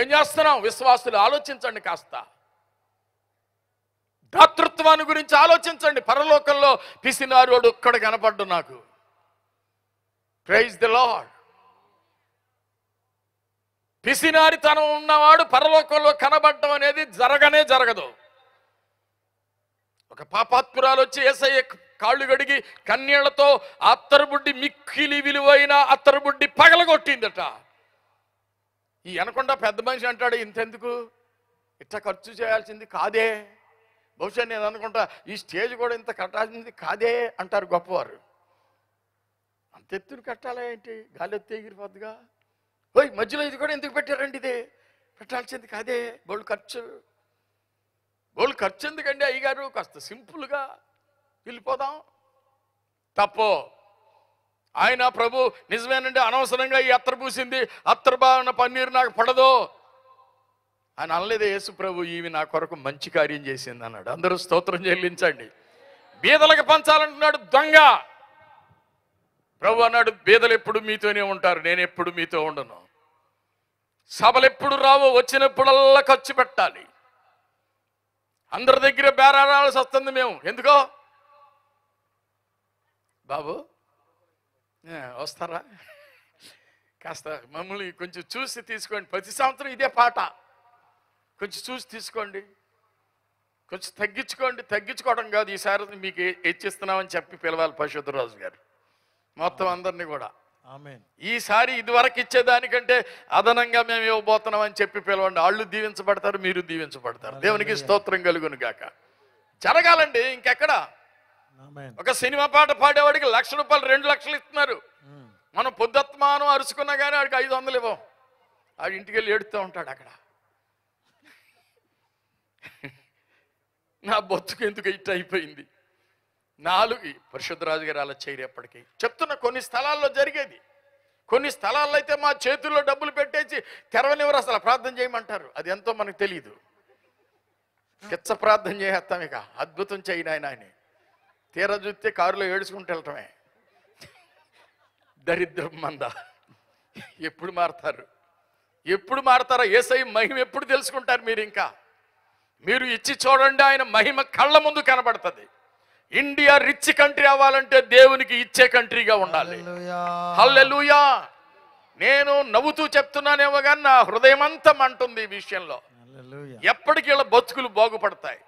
ఏం చేస్తున్నాం విశ్వాసులు ఆలోచించండి కాస్త దాతృత్వాన్ని గురించి ఆలోచించండి పరలోకంలో పిసినారు ఒక్కడ కనపడ్డు నాకు ప్రైజ్ ది లార్డ్ పిసినారితనం ఉన్నవాడు పరలోకంలో కనబడటం అనేది జరగనే జరగదు ఒక పాపాత్మురాలు వచ్చి ఏసయ్య కాళ్ళు గడిగి కన్నీళ్లతో అత్తరుబుడ్డి మిక్కిలి విలువైన అత్తరుబుడ్డి పగలగొట్టిందట ఈ అనకుండా పెద్ద మనిషి అంటాడు ఇంతెందుకు ఇట్లా ఖర్చు చేయాల్సింది కాదే బహుశా నేను అనుకుంటా ఈ స్టేజ్ కూడా ఇంత కట్టాల్సింది కాదే అంటారు గొప్పవారు అంత ఎత్తుని కట్టాలా ఏంటి గాలి ఎత్తి ఎగిరిపోద్దుగా ఓయ్ మధ్యలో ఇది కూడా ఎందుకు పెట్టారండి ఇది పెట్టాల్సింది కాదే బోల్డ్ ఖర్చు బోల్డ్ ఖర్చు ఎందుకండి అయ్యగారు కాస్త సింపుల్గా వెళ్ళిపోదాం తప్పో ఆయన ప్రభు నిజమేనండి అనవసరంగా ఈ అత్తరు పూసింది అత్తరు బాగున్న పన్నీరు నాకు పడదు ఆయన అనలేదు యేసు ప్రభు ఈమె నా కొరకు మంచి కార్యం చేసింది అన్నాడు అందరూ స్తోత్రం చెల్లించండి బీదలకు పంచాలంటున్నాడు దొంగ ప్రభు అన్నాడు బీదలు ఎప్పుడు మీతోనే ఉంటారు నేను ఎప్పుడు మీతో ఉండను సభలు ఎప్పుడు రావు వచ్చినప్పుడల్లా ఖర్చు పెట్టాలి అందరి దగ్గర బేరాడాల్సి వస్తుంది మేము ఎందుకో బాబు వస్తారా కాస్త మమ్మల్ని కొంచెం చూసి తీసుకోండి ప్రతి సంవత్సరం ఇదే పాట కొంచెం చూసి తీసుకోండి కొంచెం తగ్గించుకోండి తగ్గించుకోవడం కాదు ఈసారి మీకు ఇచ్చిస్తున్నామని చెప్పి పిలవాలి పశుధరాజు గారు మొత్తం అందరినీ కూడా ఈసారి ఇదివరకు ఇచ్చేదానికంటే అదనంగా మేము ఇవ్వబోతున్నాం అని చెప్పి పిలవండి వాళ్ళు దీవించబడతారు మీరు దీవించబడతారు దేవునికి స్తోత్రం కలుగును గాక జరగాలండి ఇంకెక్కడ ఒక సినిమా పాట పాడేవాడికి లక్ష రూపాయలు రెండు లక్షలు ఇస్తున్నారు మనం పొద్దుత్మానం అరుచుకున్నా కానీ వాడికి ఐదు వందలు ఇవ్వం వాడి ఇంటికి వెళ్ళి ఏడుతూ ఉంటాడు అక్కడ నా బొత్తుకు ఎందుకు ఇట్ అయిపోయింది నాలుగు పరిశుద్ధరాజు గారు అలా చేయరు ఎప్పటికీ చెప్తున్న కొన్ని స్థలాల్లో జరిగేది కొన్ని స్థలాల్లో అయితే మా చేతుల్లో డబ్బులు పెట్టేసి తెరవనివ్వరు అసలు ప్రార్థన చేయమంటారు అది ఎంతో మనకు తెలియదు కిచ్చ ప్రార్థన చేస్తాం ఇక అద్భుతం చేయినాయన అని తీర చూస్తే కారులో ఏడుచుకుంటూ వెళ్ళటమే దరిద్రం మంద ఎప్పుడు మారుతారు ఎప్పుడు మారతారో ఏసై మహిమ ఎప్పుడు తెలుసుకుంటారు మీరు ఇంకా మీరు ఇచ్చి చూడండి ఆయన మహిమ కళ్ళ ముందు కనబడుతుంది ఇండియా రిచ్ కంట్రీ అవ్వాలంటే దేవునికి ఇచ్చే కంట్రీగా ఉండాలి హల్లెలుయా నేను నవ్వుతూ చెప్తున్నానేమో కానీ నా హృదయమంతం అంటుంది ఈ విషయంలో ఎప్పటికీ ఇలా బతుకులు బాగుపడతాయి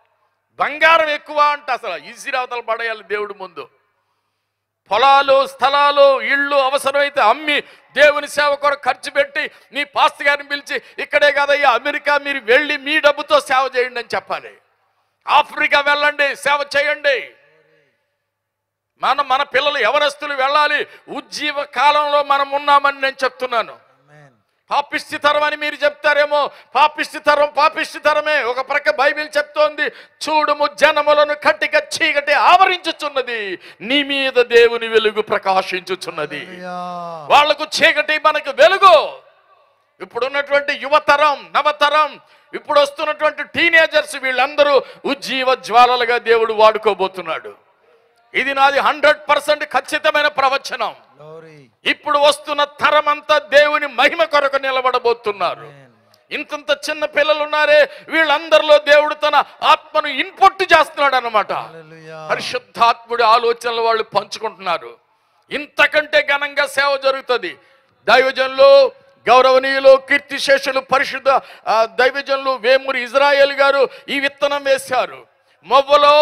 బంగారం ఎక్కువ అంటే అసలు ఈజీ ఈసిరావతలు పడేయాలి దేవుడు ముందు పొలాలు స్థలాలు ఇళ్ళు అవసరమైతే అమ్మి దేవుని సేవ కొరకు ఖర్చు పెట్టి నీ పాస్త గారిని పిలిచి ఇక్కడే కదయ్యా అమెరికా మీరు వెళ్ళి మీ డబ్బుతో సేవ చేయండి అని చెప్పాలి ఆఫ్రికా వెళ్ళండి సేవ చేయండి మనం మన పిల్లలు ఎవరస్తులు వెళ్ళాలి ఉజ్జీవ కాలంలో మనం ఉన్నామని నేను చెప్తున్నాను పాపిష్టి తరం అని మీరు చెప్తారేమో పాపిష్టి తరం పాపిష్టి తరమే ఒక ప్రక్క బైబిల్ చెప్తోంది చూడుము జనములను కట్టిక చీకటి ఆవరించుచున్నది నీ మీద దేవుని వెలుగు ప్రకాశించుచున్నది వాళ్లకు చీకటి మనకు వెలుగు ఇప్పుడున్నటువంటి యువతరం నవతరం ఇప్పుడు వస్తున్నటువంటి టీనేజర్స్ వీళ్ళందరూ ఉజ్జీవ జ్వాలలుగా దేవుడు వాడుకోబోతున్నాడు ఇది నాది హండ్రెడ్ పర్సెంట్ ఖచ్చితమైన ప్రవచనం ఇప్పుడు వస్తున్న తరం అంతా దేవుని మహిమ కొరకు నిలబడబోతున్నారు ఇంతంత చిన్న పిల్లలు ఉన్నారే వీళ్ళందరిలో దేవుడు తన ఆత్మను ఇన్పుట్ చేస్తున్నాడు అనమాట పరిశుద్ధాత్ముడి ఆలోచనలు వాళ్ళు పంచుకుంటున్నారు ఇంతకంటే ఘనంగా సేవ జరుగుతుంది దైవజనులు గౌరవనీయులు కీర్తిశేషులు పరిశుద్ధ దైవజనులు వేమూరి ఇజ్రాయేల్ గారు ఈ విత్తనం వేశారు మొవ్వలో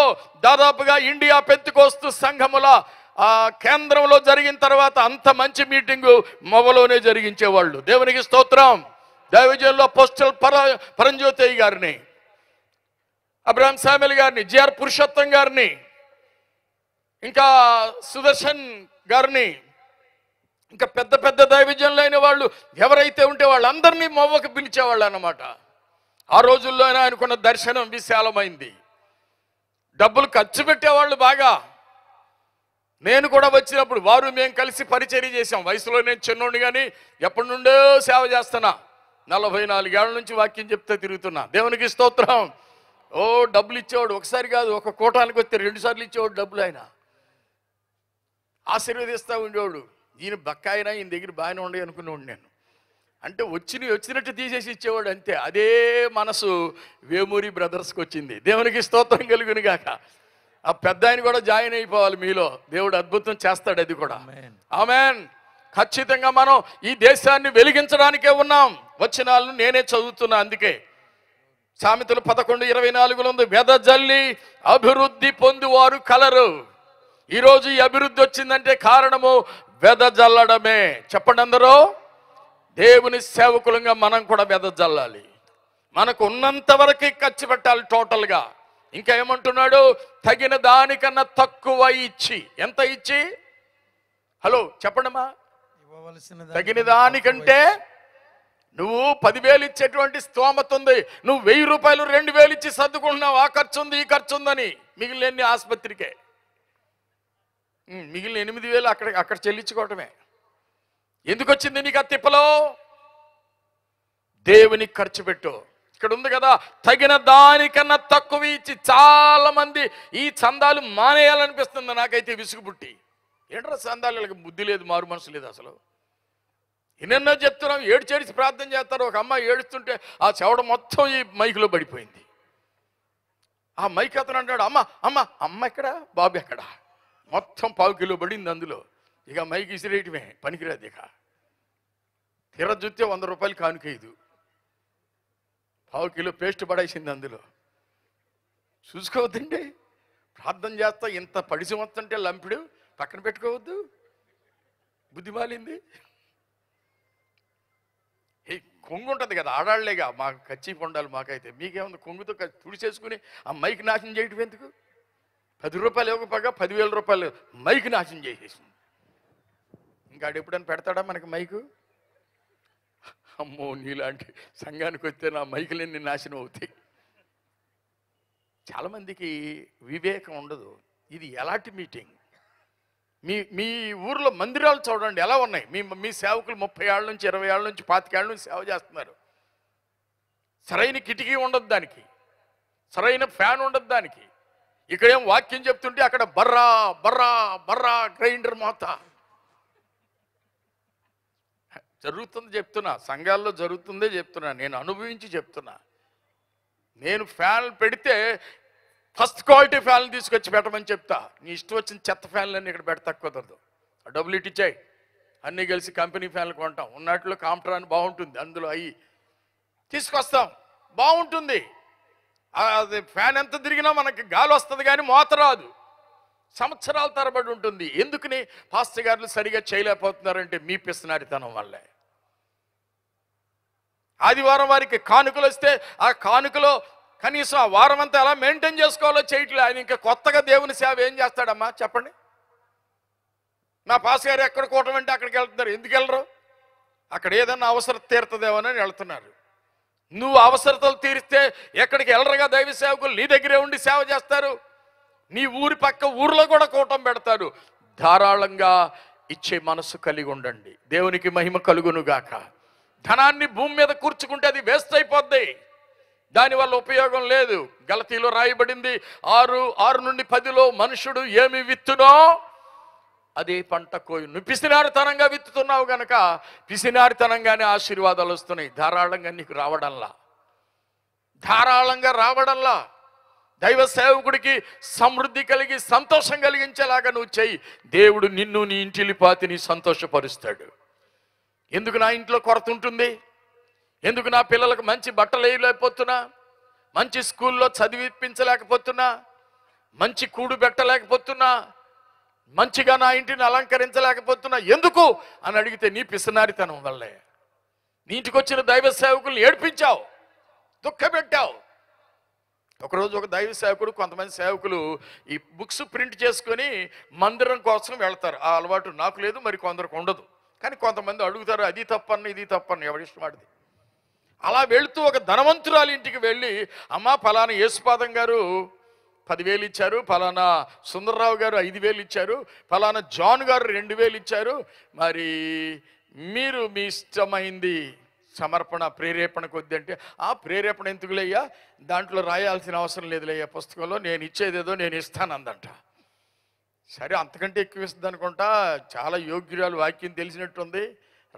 దాదాపుగా ఇండియా పెంతుకోస్తు సంఘముల కేంద్రంలో జరిగిన తర్వాత అంత మంచి మీటింగు మొవ్వలోనే జరిగించేవాళ్ళు దేవునికి స్తోత్రం దైవజంలో పోస్టల్ పర పరంజ్యోతయ్య గారిని అబ్రహం సామిల్ గారిని జిఆర్ పురుషోత్తం గారిని ఇంకా సుదర్శన్ గారిని ఇంకా పెద్ద పెద్ద దైవజనులు అయిన వాళ్ళు ఎవరైతే ఉంటే వాళ్ళందరినీ మొవ్వకు పిలిచేవాళ్ళు అనమాట ఆ రోజుల్లో ఆయనకున్న దర్శనం విశాలమైంది డబ్బులు ఖర్చు పెట్టేవాళ్ళు బాగా నేను కూడా వచ్చినప్పుడు వారు మేము కలిసి పరిచర్య చేశాం వయసులో నేను చిన్నోండి కానీ ఎప్పటి నుండో సేవ చేస్తున్నా నలభై నాలుగేళ్ల నుంచి వాక్యం చెప్తే తిరుగుతున్నా దేవునికి స్తోత్రం ఓ డబ్బులు ఇచ్చేవాడు ఒకసారి కాదు ఒక కూటానికి వస్తే రెండుసార్లు ఇచ్చేవాడు డబ్బులు ఆయన ఆశీర్వదిస్తూ ఉండేవాడు ఈయన బక్క అయినా ఈయన దగ్గర బాగానే ఉండే అనుకునేవాడు నేను అంటే వచ్చిన వచ్చినట్టు తీసేసి ఇచ్చేవాడు అంతే అదే మనసు వేమూరి బ్రదర్స్కి వచ్చింది దేవునికి స్తోత్రం కలుగును గాక ఆ పెద్ద ఆయన కూడా జాయిన్ అయిపోవాలి మీలో దేవుడు అద్భుతం చేస్తాడు అది కూడా ఆమెన్ ఖచ్చితంగా మనం ఈ దేశాన్ని వెలిగించడానికే ఉన్నాం వచ్చినాలను నేనే చదువుతున్నా అందుకే సామెతలు పదకొండు ఇరవై నాలుగులో ఉంది జల్లి అభివృద్ధి పొందువారు కలరు ఈరోజు ఈ అభివృద్ధి వచ్చిందంటే కారణము వెద చెప్పండి అందరూ దేవుని సేవకులంగా మనం కూడా వెదజల్లాలి మనకు ఉన్నంత వరకు ఖర్చు పెట్టాలి టోటల్గా ఇంకా ఏమంటున్నాడు తగిన దానికన్నా తక్కువ ఇచ్చి ఎంత ఇచ్చి హలో చెప్పండమ్మా తగిన దానికంటే నువ్వు పదివేలు ఇచ్చేటువంటి స్తోమత ఉంది నువ్వు వెయ్యి రూపాయలు రెండు వేలు ఇచ్చి సర్దుకుంటున్నావు ఆ ఖర్చు ఉంది ఈ ఖర్చు ఉందని మిగిలిన ఆసుపత్రికే మిగిలిన ఎనిమిది వేలు అక్కడ అక్కడ చెల్లించుకోవటమే ఎందుకు వచ్చింది నీకు ఆ తిప్పలో దేవుని ఖర్చు పెట్టు ఇక్కడ ఉంది కదా తగిన దానికన్నా తక్కువ ఇచ్చి చాలా మంది ఈ చందాలు మానేయాలనిపిస్తుంది నాకైతే విసుగుబుట్టి ఏంట్రా చందాలు బుద్ధి లేదు మారు మనసు లేదు అసలు ఎన్నెన్నో చెప్తున్నాం ఏడ్చేడిచి ప్రార్థన చేస్తారు ఒక అమ్మాయి ఏడుస్తుంటే ఆ చెవడ మొత్తం ఈ మైకులో పడిపోయింది ఆ మైక్ అతను అంటాడు అమ్మ అమ్మ అమ్మ ఎక్కడా బాబు ఎక్కడా మొత్తం పావు కిలో పడింది అందులో ఇక మైకి ఇసిరేయటమే పనికిరాదు ఇక తీరజుత్తే వంద రూపాయలు కానుకేయదు పావు కిలో పేస్ట్ పడేసింది అందులో చూసుకోవద్దండి ప్రార్థన చేస్తా ఇంత పడిసి వస్తుంటే లంపిడు పక్కన పెట్టుకోవద్దు బుద్ధి మాలింది ఏ కొంగు ఉంటుంది కదా ఆడాళ్లేగా మాకు కచ్చి పొండాలి మాకైతే మీకేముంది కొంగుతో తుడిచేసుకుని ఆ మైక్ నాశనం చేయటం ఎందుకు పది రూపాయలు ఇవ్వకపోగా పదివేల రూపాయలు మైక్ నాశనం చేసేసింది ఇంకాడు ఎప్పుడైనా పెడతాడా మనకి మైకు అమ్మో నీలాంటి సంఘానికి వస్తే నా మైకులన్నీ నాశనం అవుతాయి చాలామందికి వివేకం ఉండదు ఇది ఎలాంటి మీటింగ్ మీ మీ ఊర్లో మందిరాలు చూడండి ఎలా ఉన్నాయి మీ మీ సేవకులు ముప్పై ఏళ్ళ నుంచి ఇరవై ఏళ్ళ నుంచి పాతికేళ్ళ నుంచి సేవ చేస్తున్నారు సరైన కిటికీ ఉండదు దానికి సరైన ఫ్యాన్ ఉండదు దానికి ఇక్కడేం వాక్యం చెప్తుంటే అక్కడ బర్రా బర్రా బర్రా గ్రైండర్ మోతా జరుగుతుంది చెప్తున్నా సంఘాల్లో జరుగుతుందే చెప్తున్నా నేను అనుభవించి చెప్తున్నా నేను ఫ్యాన్ పెడితే ఫస్ట్ క్వాలిటీ ఫ్యాన్ తీసుకొచ్చి పెట్టమని చెప్తా నీ ఇష్టం వచ్చిన చెత్త ఫ్యాన్లన్నీ ఇక్కడ పెడతా కుదరదు డబ్బులు ఇటు అన్నీ కలిసి కంపెనీ ఫ్యాన్లు కొంటాం ఉన్నట్లు అని బాగుంటుంది అందులో అయ్యి తీసుకొస్తాం బాగుంటుంది అది ఫ్యాన్ ఎంత తిరిగినా మనకి గాలి వస్తుంది కానీ మోత రాదు సంవత్సరాల తరబడి ఉంటుంది ఎందుకని పాస్టర్ గారు సరిగా చేయలేకపోతున్నారంటే మీ పిసినాడితనం వల్లే ఆదివారం వారికి కానుకలు వస్తే ఆ కానుకలో కనీసం ఆ వారం అంతా ఎలా మెయింటైన్ చేసుకోవాలో చేయట్లే ఆయన ఇంకా కొత్తగా దేవుని సేవ ఏం చేస్తాడమ్మా చెప్పండి నా పాస్ గారు ఎక్కడ కూటమి అంటే అక్కడికి వెళ్తున్నారు ఎందుకు వెళ్ళరు అక్కడ ఏదన్నా అవసరం అని వెళ్తున్నారు నువ్వు అవసరతలు తీరిస్తే ఎక్కడికి వెళ్ళరుగా దైవ సేవకులు నీ దగ్గరే ఉండి సేవ చేస్తారు నీ ఊరి పక్క ఊర్లో కూడా కూటం పెడతాడు ధారాళంగా ఇచ్చే మనసు కలిగి ఉండండి దేవునికి మహిమ కలుగునుగాక ధనాన్ని భూమి మీద కూర్చుకుంటే అది వేస్ట్ అయిపోద్ది దానివల్ల ఉపయోగం లేదు గలతీలో రాయబడింది ఆరు ఆరు నుండి పదిలో మనుషుడు ఏమి విత్తునో అదే పంట కోయి నువ్వు పిసినారితనంగా విత్తుతున్నావు గనక పిసినారితనంగానే ఆశీర్వాదాలు వస్తున్నాయి ధారాళంగా నీకు రావడంలా ధారాళంగా రావడంలా దైవ సేవకుడికి సమృద్ధి కలిగి సంతోషం కలిగించేలాగా నువ్వు చెయ్యి దేవుడు నిన్ను నీ పాతిని సంతోషపరుస్తాడు ఎందుకు నా ఇంట్లో కొరత ఉంటుంది ఎందుకు నా పిల్లలకు మంచి బట్టలు వేయలేకపోతున్నా మంచి స్కూల్లో చదివిపించలేకపోతున్నా మంచి కూడు పెట్టలేకపోతున్నా మంచిగా నా ఇంటిని అలంకరించలేకపోతున్నా ఎందుకు అని అడిగితే నీ పిసనారితనం వల్లే నీ ఇంటికి వచ్చిన దైవ సేవకుల్ని ఏడిపించావు దుఃఖపెట్టావు ఒకరోజు ఒక దైవ సేవకుడు కొంతమంది సేవకులు ఈ బుక్స్ ప్రింట్ చేసుకొని మందిరం కోసం వెళ్తారు ఆ అలవాటు నాకు లేదు మరి కొందరికి ఉండదు కానీ కొంతమంది అడుగుతారు అది తప్పన్న ఇది తప్పన్న ఎవరి ఇష్టమాడిది అలా వెళుతూ ఒక ధనవంతురాలి ఇంటికి వెళ్ళి అమ్మ ఫలానా యేసుపాదం గారు పదివేలు ఇచ్చారు ఫలానా సుందరరావు గారు ఐదు వేలు ఇచ్చారు ఫలానా జాన్ గారు రెండు వేలు ఇచ్చారు మరి మీరు మీ ఇష్టమైంది సమర్పణ ప్రేరేపణ కొద్ది అంటే ఆ ప్రేరేపణ ఎందుకులేయ్యా దాంట్లో రాయాల్సిన అవసరం లేదులేయ్యా పుస్తకంలో నేను ఇచ్చేదేదో నేను ఇస్తాను అందంట సరే అంతకంటే ఎక్కువ ఇస్తుంది అనుకుంటా చాలా యోగ్యురాలు వాక్యం తెలిసినట్టుంది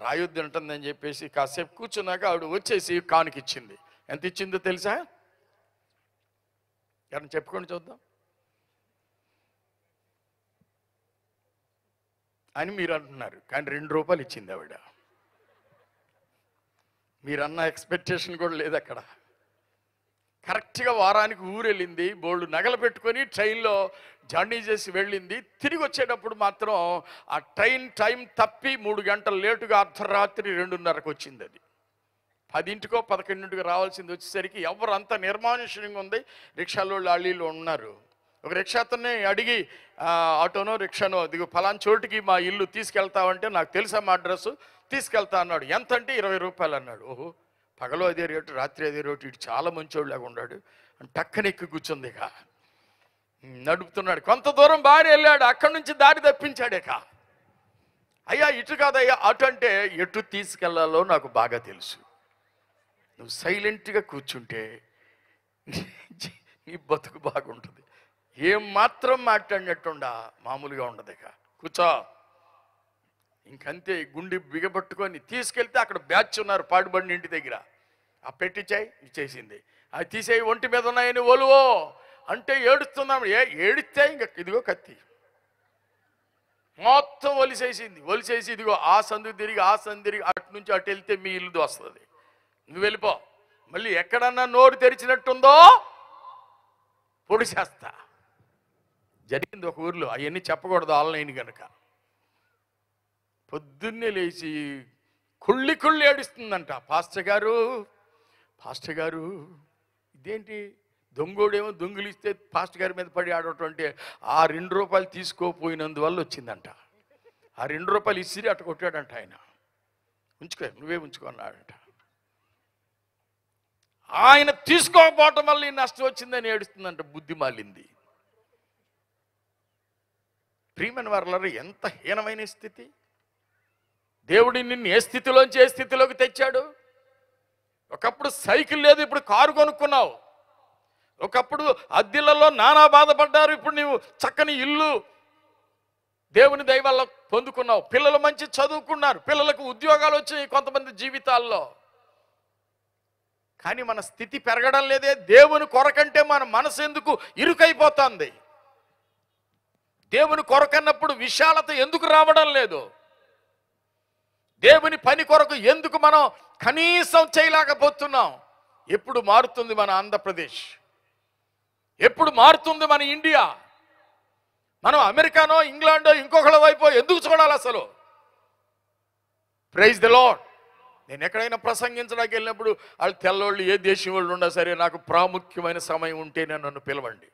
రాయొద్దు ఉంటుందని చెప్పేసి కాసేపు కూర్చున్నాక ఆవిడ వచ్చేసి కానుక ఇచ్చింది ఎంత ఇచ్చిందో తెలుసా ఎవరిని చెప్పుకొని చూద్దాం అని మీరు అంటున్నారు కానీ రెండు రూపాయలు ఇచ్చింది ఆవిడ మీరన్న ఎక్స్పెక్టేషన్ కూడా లేదు అక్కడ కరెక్ట్గా వారానికి ఊరు వెళ్ళింది బోల్డ్ నగలు పెట్టుకొని ట్రైన్లో జర్నీ చేసి వెళ్ళింది తిరిగి వచ్చేటప్పుడు మాత్రం ఆ ట్రైన్ టైం తప్పి మూడు గంటలు లేటుగా అర్ధరాత్రి రెండున్నరకు వచ్చింది అది పదింటికో పదకొండింటికో రావాల్సింది వచ్చేసరికి ఎవరంతా నిర్మానుష్యంగా ఉంది రిక్షాలో లాళీలో ఉన్నారు ఒక రిక్షాతోనే అడిగి ఆటోనో రిక్షానో దిగు ఫలాన్ చోటికి మా ఇల్లు తీసుకెళ్తామంటే నాకు తెలుసా మా అడ్రస్ తీసుకెళ్తా అన్నాడు ఎంత అంటే ఇరవై రూపాయలు అన్నాడు ఓహో పగలో అదే రేటు రాత్రి అదే రేటు ఇటు చాలా మంచోళ్ళగా ఉన్నాడు టక్కన ఎక్కి కూర్చుంది ఇక నడుపుతున్నాడు కొంత దూరం బాగానే వెళ్ళాడు అక్కడి నుంచి దారి తప్పించాడేక అయ్యా ఇటు కాదయ్యా అటు అంటే ఎటు తీసుకెళ్లాలో నాకు బాగా తెలుసు నువ్వు సైలెంట్గా కూర్చుంటే నీ బతుకు బాగుంటుంది ఏం మాత్రం మాట్లాడినట్టుండా మామూలుగా ఉండదు ఇక కూర్చో ఇంకంతే గుండి బిగబట్టుకొని తీసుకెళ్తే అక్కడ బ్యాచ్ ఉన్నారు పాడుబడిన ఇంటి దగ్గర ఆ పెట్టిచాయి ఇచ్చేసింది అది తీసేయి ఒంటి మీద ఉన్నాయని ఓలువో అంటే ఏడుస్తున్నాం ఏ ఏడిస్తే ఇంక ఇదిగో కత్తి మొత్తం ఒలిసేసింది ఒలిసేసి ఇదిగో ఆ సందు తిరిగి ఆ సందు తిరిగి అటు నుంచి అటు వెళ్తే మీ ఇల్లు వస్తుంది నువ్వు వెళ్ళిపో మళ్ళీ ఎక్కడన్నా నోరు తెరిచినట్టుందో పొడి చేస్తా జరిగింది ఒక ఊర్లో అవన్నీ చెప్పకూడదు ఆన్లైన్ కనుక పొద్దున్నే లేచి కుళ్ళి కుళ్ళి ఏడుస్తుందంట పాస్టర్ గారు పాస్టర్ గారు ఇదేంటి దొంగోడేమో దొంగిలిస్తే పాస్టర్ గారి మీద పడి ఆడటం అంటే ఆ రెండు రూపాయలు తీసుకోపోయినందువల్ల వచ్చిందంట ఆ రెండు రూపాయలు ఇసిరి అట్ట కొట్టాడంట ఆయన ఉంచుకో నువ్వే ఉంచుకున్నాడంట ఆయన తీసుకోకపోవటం వల్ల ఈ నష్టం వచ్చిందని ఏడుస్తుందంట బుద్ధి మాలింది ప్రియమైన వర్లర్ ఎంత హీనమైన స్థితి దేవుడిని నిన్ను ఏ స్థితిలోంచి ఏ స్థితిలోకి తెచ్చాడు ఒకప్పుడు సైకిల్ లేదు ఇప్పుడు కారు కొనుక్కున్నావు ఒకప్పుడు అద్దెలలో నానా బాధపడ్డారు ఇప్పుడు నీవు చక్కని ఇల్లు దేవుని దయవల్ల పొందుకున్నావు పిల్లలు మంచి చదువుకున్నారు పిల్లలకు ఉద్యోగాలు వచ్చాయి కొంతమంది జీవితాల్లో కానీ మన స్థితి పెరగడం లేదే దేవుని కొరకంటే మన మనసు ఎందుకు ఇరుకైపోతుంది దేవుని కొరకన్నప్పుడు విశాలత ఎందుకు రావడం లేదు దేవుని పని కొరకు ఎందుకు మనం కనీసం చేయలేకపోతున్నాం ఎప్పుడు మారుతుంది మన ఆంధ్రప్రదేశ్ ఎప్పుడు మారుతుంది మన ఇండియా మనం అమెరికానో ఇంగ్లాండో ఇంకొకళ్ళ వైపు ఎందుకు చూడాలి అసలు ప్రైజ్ ద లాడ్ నేను ఎక్కడైనా ప్రసంగించడానికి వెళ్ళినప్పుడు వాళ్ళు తెల్లవాళ్ళు ఏ దేశం వాళ్ళు ఉన్నా సరే నాకు ప్రాముఖ్యమైన సమయం ఉంటే నేను నన్ను పిలవండి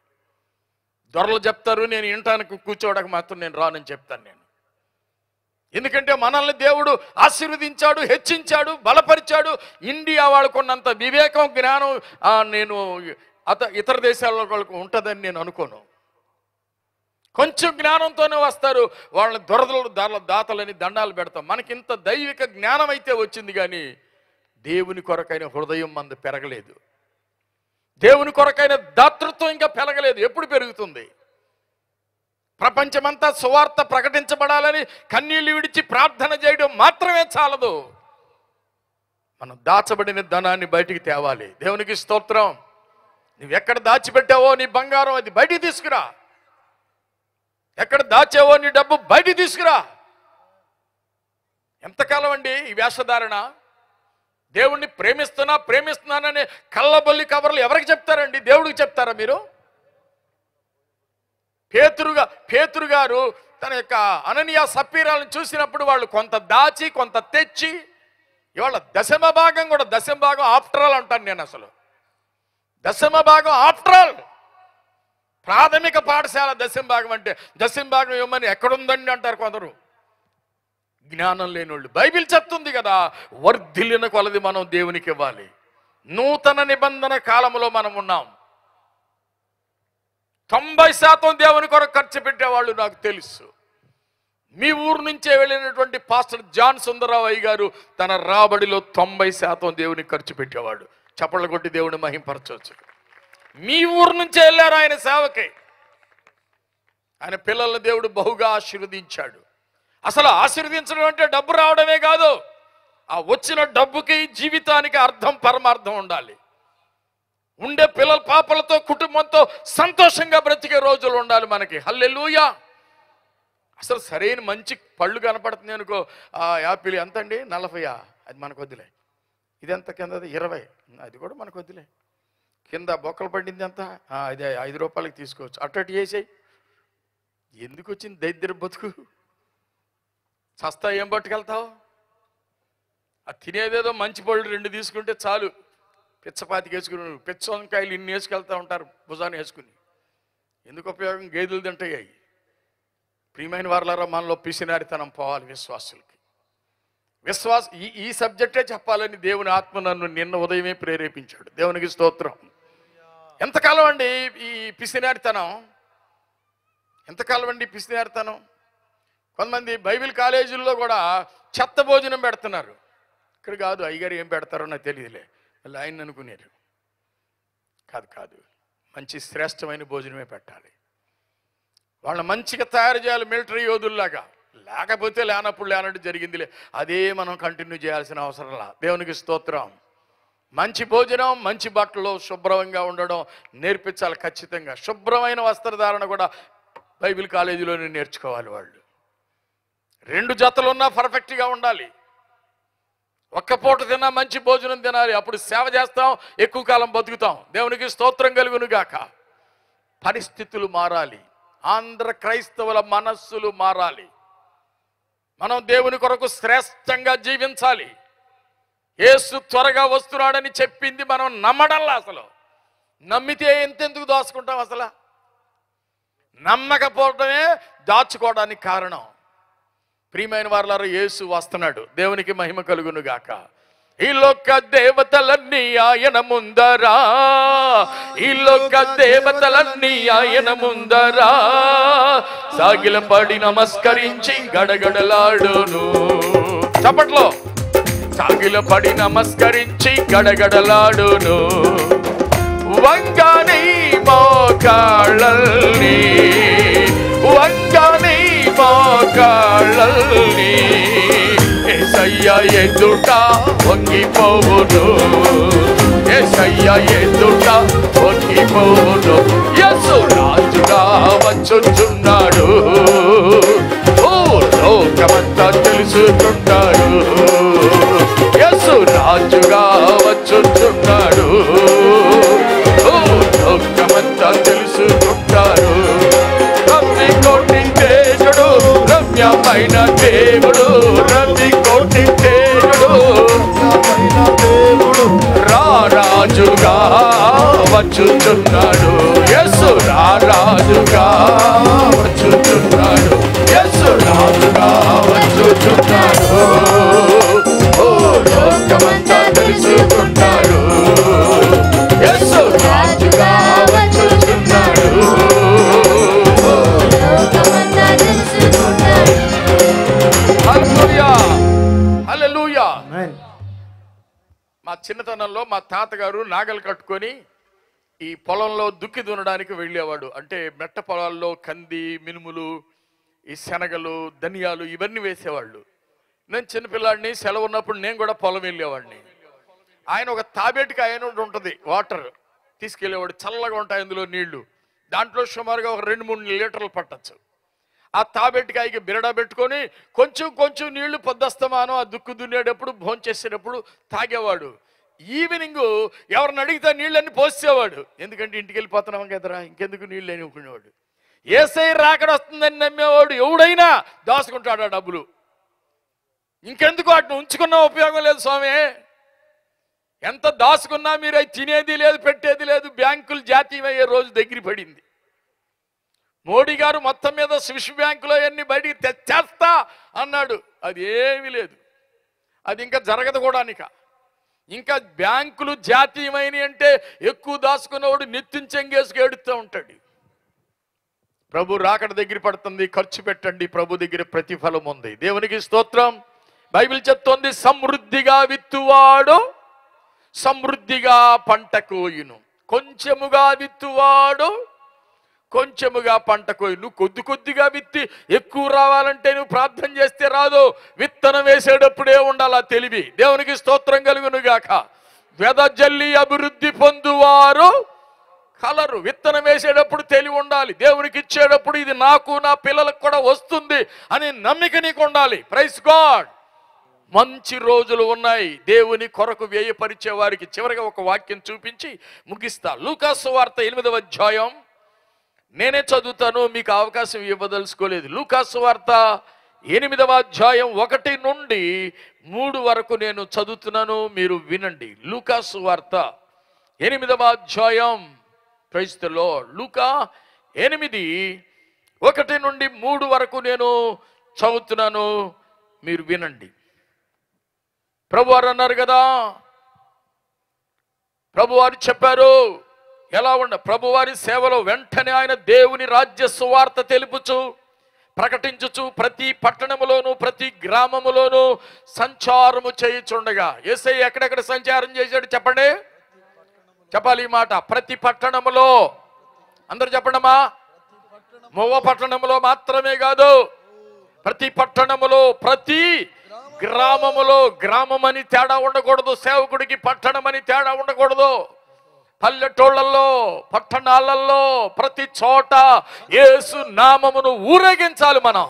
దొరలు చెప్తారు నేను ఇంటానికి కూర్చోవడానికి మాత్రం నేను రానని చెప్తాను నేను ఎందుకంటే మనల్ని దేవుడు ఆశీర్వదించాడు హెచ్చించాడు బలపరిచాడు ఇండియా వాడుకున్నంత వివేకం జ్ఞానం నేను అత ఇతర దేశాల్లో వాళ్ళకు ఉంటుందని నేను అనుకోను కొంచెం జ్ఞానంతోనే వస్తారు వాళ్ళని దొరదలు దాల దాతలని దండాలు పెడతాం మనకి ఇంత దైవిక జ్ఞానం అయితే వచ్చింది కానీ దేవుని కొరకైన హృదయం మంది పెరగలేదు దేవుని కొరకైన దాతృత్వం ఇంకా పెరగలేదు ఎప్పుడు పెరుగుతుంది ప్రపంచమంతా సువార్త ప్రకటించబడాలని కన్నీళ్ళు విడిచి ప్రార్థన చేయడం మాత్రమే చాలదు మనం దాచబడిన ధనాన్ని బయటికి తేవాలి దేవునికి స్తోత్రం నువ్వు ఎక్కడ దాచిపెట్టావో నీ బంగారం అది బయటికి తీసుకురా ఎక్కడ దాచావో నీ డబ్బు బయటికి తీసుకురా ఎంతకాలం అండి ఈ వేషధారణ దేవుణ్ణి ప్రేమిస్తున్నా ప్రేమిస్తున్నాననే కళ్ళబొల్లి కబర్లు ఎవరికి చెప్తారండి దేవుడికి చెప్తారా మీరు పేతురుగా పేతురు గారు తన యొక్క అననీయ సప్పీరాలను చూసినప్పుడు వాళ్ళు కొంత దాచి కొంత తెచ్చి ఇవాళ దశమ భాగం కూడా దశమ భాగం ఆఫ్టర్ ఆల్ అంటాను నేను అసలు దశమ భాగం ఆఫ్టర్ ఆల్ ప్రాథమిక పాఠశాల దశమ భాగం అంటే దశమ భాగం ఇవ్వమని ఎక్కడుందండి అంటారు కొందరు జ్ఞానం లేని వాళ్ళు బైబిల్ చెప్తుంది కదా వర్ధిల్లిన కొలది మనం దేవునికి ఇవ్వాలి నూతన నిబంధన కాలంలో మనం ఉన్నాం తొంభై శాతం దేవుని కొరకు ఖర్చు పెట్టేవాళ్ళు నాకు తెలుసు మీ ఊరు నుంచే వెళ్ళినటువంటి పాస్టర్ జాన్ సుందరరావు అయ్య గారు తన రాబడిలో తొంభై శాతం దేవుని ఖర్చు పెట్టేవాడు చప్పళ్ళ కొట్టి దేవుని మహింపరచవచ్చు మీ ఊరు నుంచే వెళ్ళారు ఆయన సేవకి ఆయన పిల్లల దేవుడు బహుగా ఆశీర్వదించాడు అసలు ఆశీర్వదించడం అంటే డబ్బు రావడమే కాదు ఆ వచ్చిన డబ్బుకి జీవితానికి అర్థం పరమార్థం ఉండాలి ఉండే పిల్లల పాపలతో కుటుంబంతో సంతోషంగా బ్రతికే రోజులు ఉండాలి మనకి హల్లెలుయా అసలు సరైన మంచి పళ్ళు కనపడుతుంది అనుకో ఆ యాపిల్ ఎంత అండి నలభైయా అది మనకు వద్దులే ఇది ఎంత కింద ఇరవై అది కూడా మనకు వద్దులే కింద బొక్కలు పడింది ఎంత అది ఐదు రూపాయలకి తీసుకోవచ్చు అట్టటి చేసేయి ఎందుకు వచ్చింది దరిద్ర బతుకు సస్తా ఏం పట్టుకెళ్తావు ఆ తినేదేదో మంచి పళ్ళు రెండు తీసుకుంటే చాలు పిచ్చపాతికి వేసుకుని పిచ్చవంకాయలు ఇన్ని వేసుకెళ్తూ ఉంటారు భుజాన్ని వేసుకుని ఎందుకు ఉపయోగం గేదెలు తింటాయి ప్రియమైన వారులారా మనలో పిసినారితనం పోవాలి విశ్వాసులకి విశ్వాస ఈ ఈ సబ్జెక్టే చెప్పాలని దేవుని ఆత్మ నన్ను నిన్న ఉదయమే ప్రేరేపించాడు దేవునికి స్తోత్రం ఎంతకాలం అండి ఈ పిసినారితనం ఎంతకాలం అండి పిసినారితనం కొంతమంది బైబిల్ కాలేజీల్లో కూడా చెత్త భోజనం పెడుతున్నారు ఇక్కడ కాదు అయ్యగారు ఏం పెడతారో నాకు తెలియదులే అలా ఆయన అనుకునేరు కాదు కాదు మంచి శ్రేష్టమైన భోజనమే పెట్టాలి వాళ్ళ మంచిగా తయారు చేయాలి మిలిటరీ యోధుల్లాగా లేకపోతే లేనప్పుడు లేనట్టు జరిగిందిలే అదే మనం కంటిన్యూ చేయాల్సిన అవసరంలా దేవునికి స్తోత్రం మంచి భోజనం మంచి బట్టలు శుభ్రంగా ఉండడం నేర్పించాలి ఖచ్చితంగా శుభ్రమైన వస్త్రధారణ కూడా బైబిల్ కాలేజీలోనే నేర్చుకోవాలి వాళ్ళు రెండు జతలు ఉన్నా పర్ఫెక్ట్గా ఉండాలి ఒక్క పూట తిన్నా మంచి భోజనం తినాలి అప్పుడు సేవ చేస్తాం ఎక్కువ కాలం బతుకుతాం దేవునికి స్తోత్రం కలుగునుగాక పరిస్థితులు మారాలి ఆంధ్ర క్రైస్తవుల మనస్సులు మారాలి మనం దేవుని కొరకు శ్రేష్టంగా జీవించాలి ఏసు త్వరగా వస్తున్నాడని చెప్పింది మనం నమ్మడంలా అసలు నమ్మితే ఎంతెందుకు దాచుకుంటాం అసలు నమ్మకపోవడమే దాచుకోవడానికి కారణం ప్రియమైన వారు యేసు వస్తున్నాడు దేవునికి మహిమ కలుగును గాక ఈ లోక దేవతలన్నీ ఆయన ముందరా ఈ లోక దేవతలన్నీ ఆయన ముందరా సాగిలం పడి నమస్కరించి గడగడలాడును చప్పట్లో సాగిల పడి నమస్కరించి గడగడలాడును వంగని మోకాళ్ళల్ని మోకాళ్ళల్ని ఎసయ్య ఎదుట వంగిపోవును ఎసయ్య ఎదుట వంగిపోవును యసు రాజుగా వచ్చుచున్నాడు ఓ లోకమంతా తెలుసుకుంటాడు యసు రాజుగా వచ్చుచున్నాడు నిజమైన దేవుడు రవి కోటి దేవుడు దేవుడు రారాజుగా వచ్చుచున్నాడు యస్సు రాజుగా వచ్చుచున్నాడు యస్సు రాజుగా వచ్చుచున్నాడు ఓ లోకమంతా తెలుసుకుంటాడు చిన్నతనంలో మా తాతగారు నాగలు కట్టుకొని ఈ పొలంలో దుక్కి దున్నడానికి వెళ్ళేవాడు అంటే మెట్ట పొలాల్లో కంది మినుములు ఈ శనగలు ధనియాలు ఇవన్నీ వేసేవాళ్ళు నేను చిన్నపిల్లాడిని సెలవు ఉన్నప్పుడు నేను కూడా పొలం వెళ్ళేవాడిని ఆయన ఒక తాబేటికి ఆయన ఉంటుంది వాటర్ తీసుకెళ్ళేవాడు చల్లగా ఉంటాయి అందులో నీళ్లు దాంట్లో సుమారుగా ఒక రెండు మూడు లీటర్లు పట్టచ్చు ఆ తాబెట్టికాయకి బిరడా పెట్టుకొని కొంచెం కొంచెం నీళ్లు పొద్దస్తమానం ఆ దుక్కు దున్నేటప్పుడు భోంచేసేటప్పుడు తాగేవాడు ఈవినింగ్ ఎవరిని అడిగితే నీళ్ళని పోసేవాడు ఎందుకంటే ఇంటికి వెళ్ళిపోతున్నాం కదరా ఇంకెందుకు నీళ్ళు ఒప్పుకునేవాడు ఏసై రాకడ వస్తుందని నమ్మేవాడు ఎవడైనా దాచుకుంటాడు ఆ డబ్బులు ఇంకెందుకు వాటిని ఉంచుకున్న ఉపయోగం లేదు స్వామి ఎంత దాచుకున్నా మీరు అవి తినేది లేదు పెట్టేది లేదు బ్యాంకులు జాతీయమయ్యే రోజు దగ్గర పడింది మోడీ గారు మొత్తం మీద స్విష్ బ్యాంకులో అన్ని బయటికి తెచ్చేస్తా అన్నాడు అది ఏమీ లేదు అది ఇంకా జరగదు కూడా ఇంకా బ్యాంకులు జాతీయమైన అంటే ఎక్కువ దాచుకున్నవాడు నిత్యం చెంగేసుకు ఏడుతూ ఉంటాడు ప్రభు రాకడ దగ్గర పడుతుంది ఖర్చు పెట్టండి ప్రభు దగ్గర ప్రతిఫలం ఉంది దేవునికి స్తోత్రం బైబిల్ చెప్తోంది సమృద్ధిగా విత్తువాడు సమృద్ధిగా పంట కోయును కొంచెముగా విత్తువాడు కొంచెముగా పంట కోయి నువ్వు కొద్ది కొద్దిగా విత్తి ఎక్కువ రావాలంటే నువ్వు ప్రార్థన చేస్తే రాదు విత్తనం వేసేటప్పుడే ఉండాలా తెలివి దేవునికి స్తోత్రం గాక వెదజల్లి అభివృద్ధి పొందువారు కలరు విత్తనం వేసేటప్పుడు తెలివి ఉండాలి దేవునికి ఇచ్చేటప్పుడు ఇది నాకు నా పిల్లలకు కూడా వస్తుంది అని నమ్మిక నీకు ఉండాలి ప్రైస్ గాడ్ మంచి రోజులు ఉన్నాయి దేవుని కొరకు వ్యయపరిచే వారికి చివరిగా ఒక వాక్యం చూపించి ముగిస్తా లూకాసు వార్త ఎనిమిదవ అధ్యాయం నేనే చదువుతాను మీకు అవకాశం ఇవ్వదలుచుకోలేదు లూకాసు వార్త ఎనిమిదవ అధ్యాయం ఒకటి నుండి మూడు వరకు నేను చదువుతున్నాను మీరు వినండి లూకాసు వార్త ఎనిమిదవ అధ్యాయం క్రైస్తులో లూకా ఎనిమిది ఒకటి నుండి మూడు వరకు నేను చదువుతున్నాను మీరు వినండి ప్రభువారు అన్నారు కదా ప్రభువారు చెప్పారు ఎలా ఉండ ప్రభువారి సేవలో వెంటనే ఆయన దేవుని రాజ్య సువార్త తెలుపుచు ప్రకటించుచు ప్రతి పట్టణములోను ప్రతి గ్రామములోను సంచారము చేయుచుండగా ఏసై ఎక్కడెక్కడ సంచారం చేశాడు చెప్పండి చెప్పాలి ఈ మాట ప్రతి పట్టణములో అందరు చెప్పండమా మువ్వ పట్టణములో మాత్రమే కాదు ప్రతి పట్టణములో ప్రతి గ్రామములో గ్రామం అని తేడా ఉండకూడదు సేవకుడికి పట్టణం అని తేడా ఉండకూడదు పల్లెటూళ్ళల్లో పట్టణాలలో ప్రతి చోట యేసు నామమును ఊరేగించాలి మనం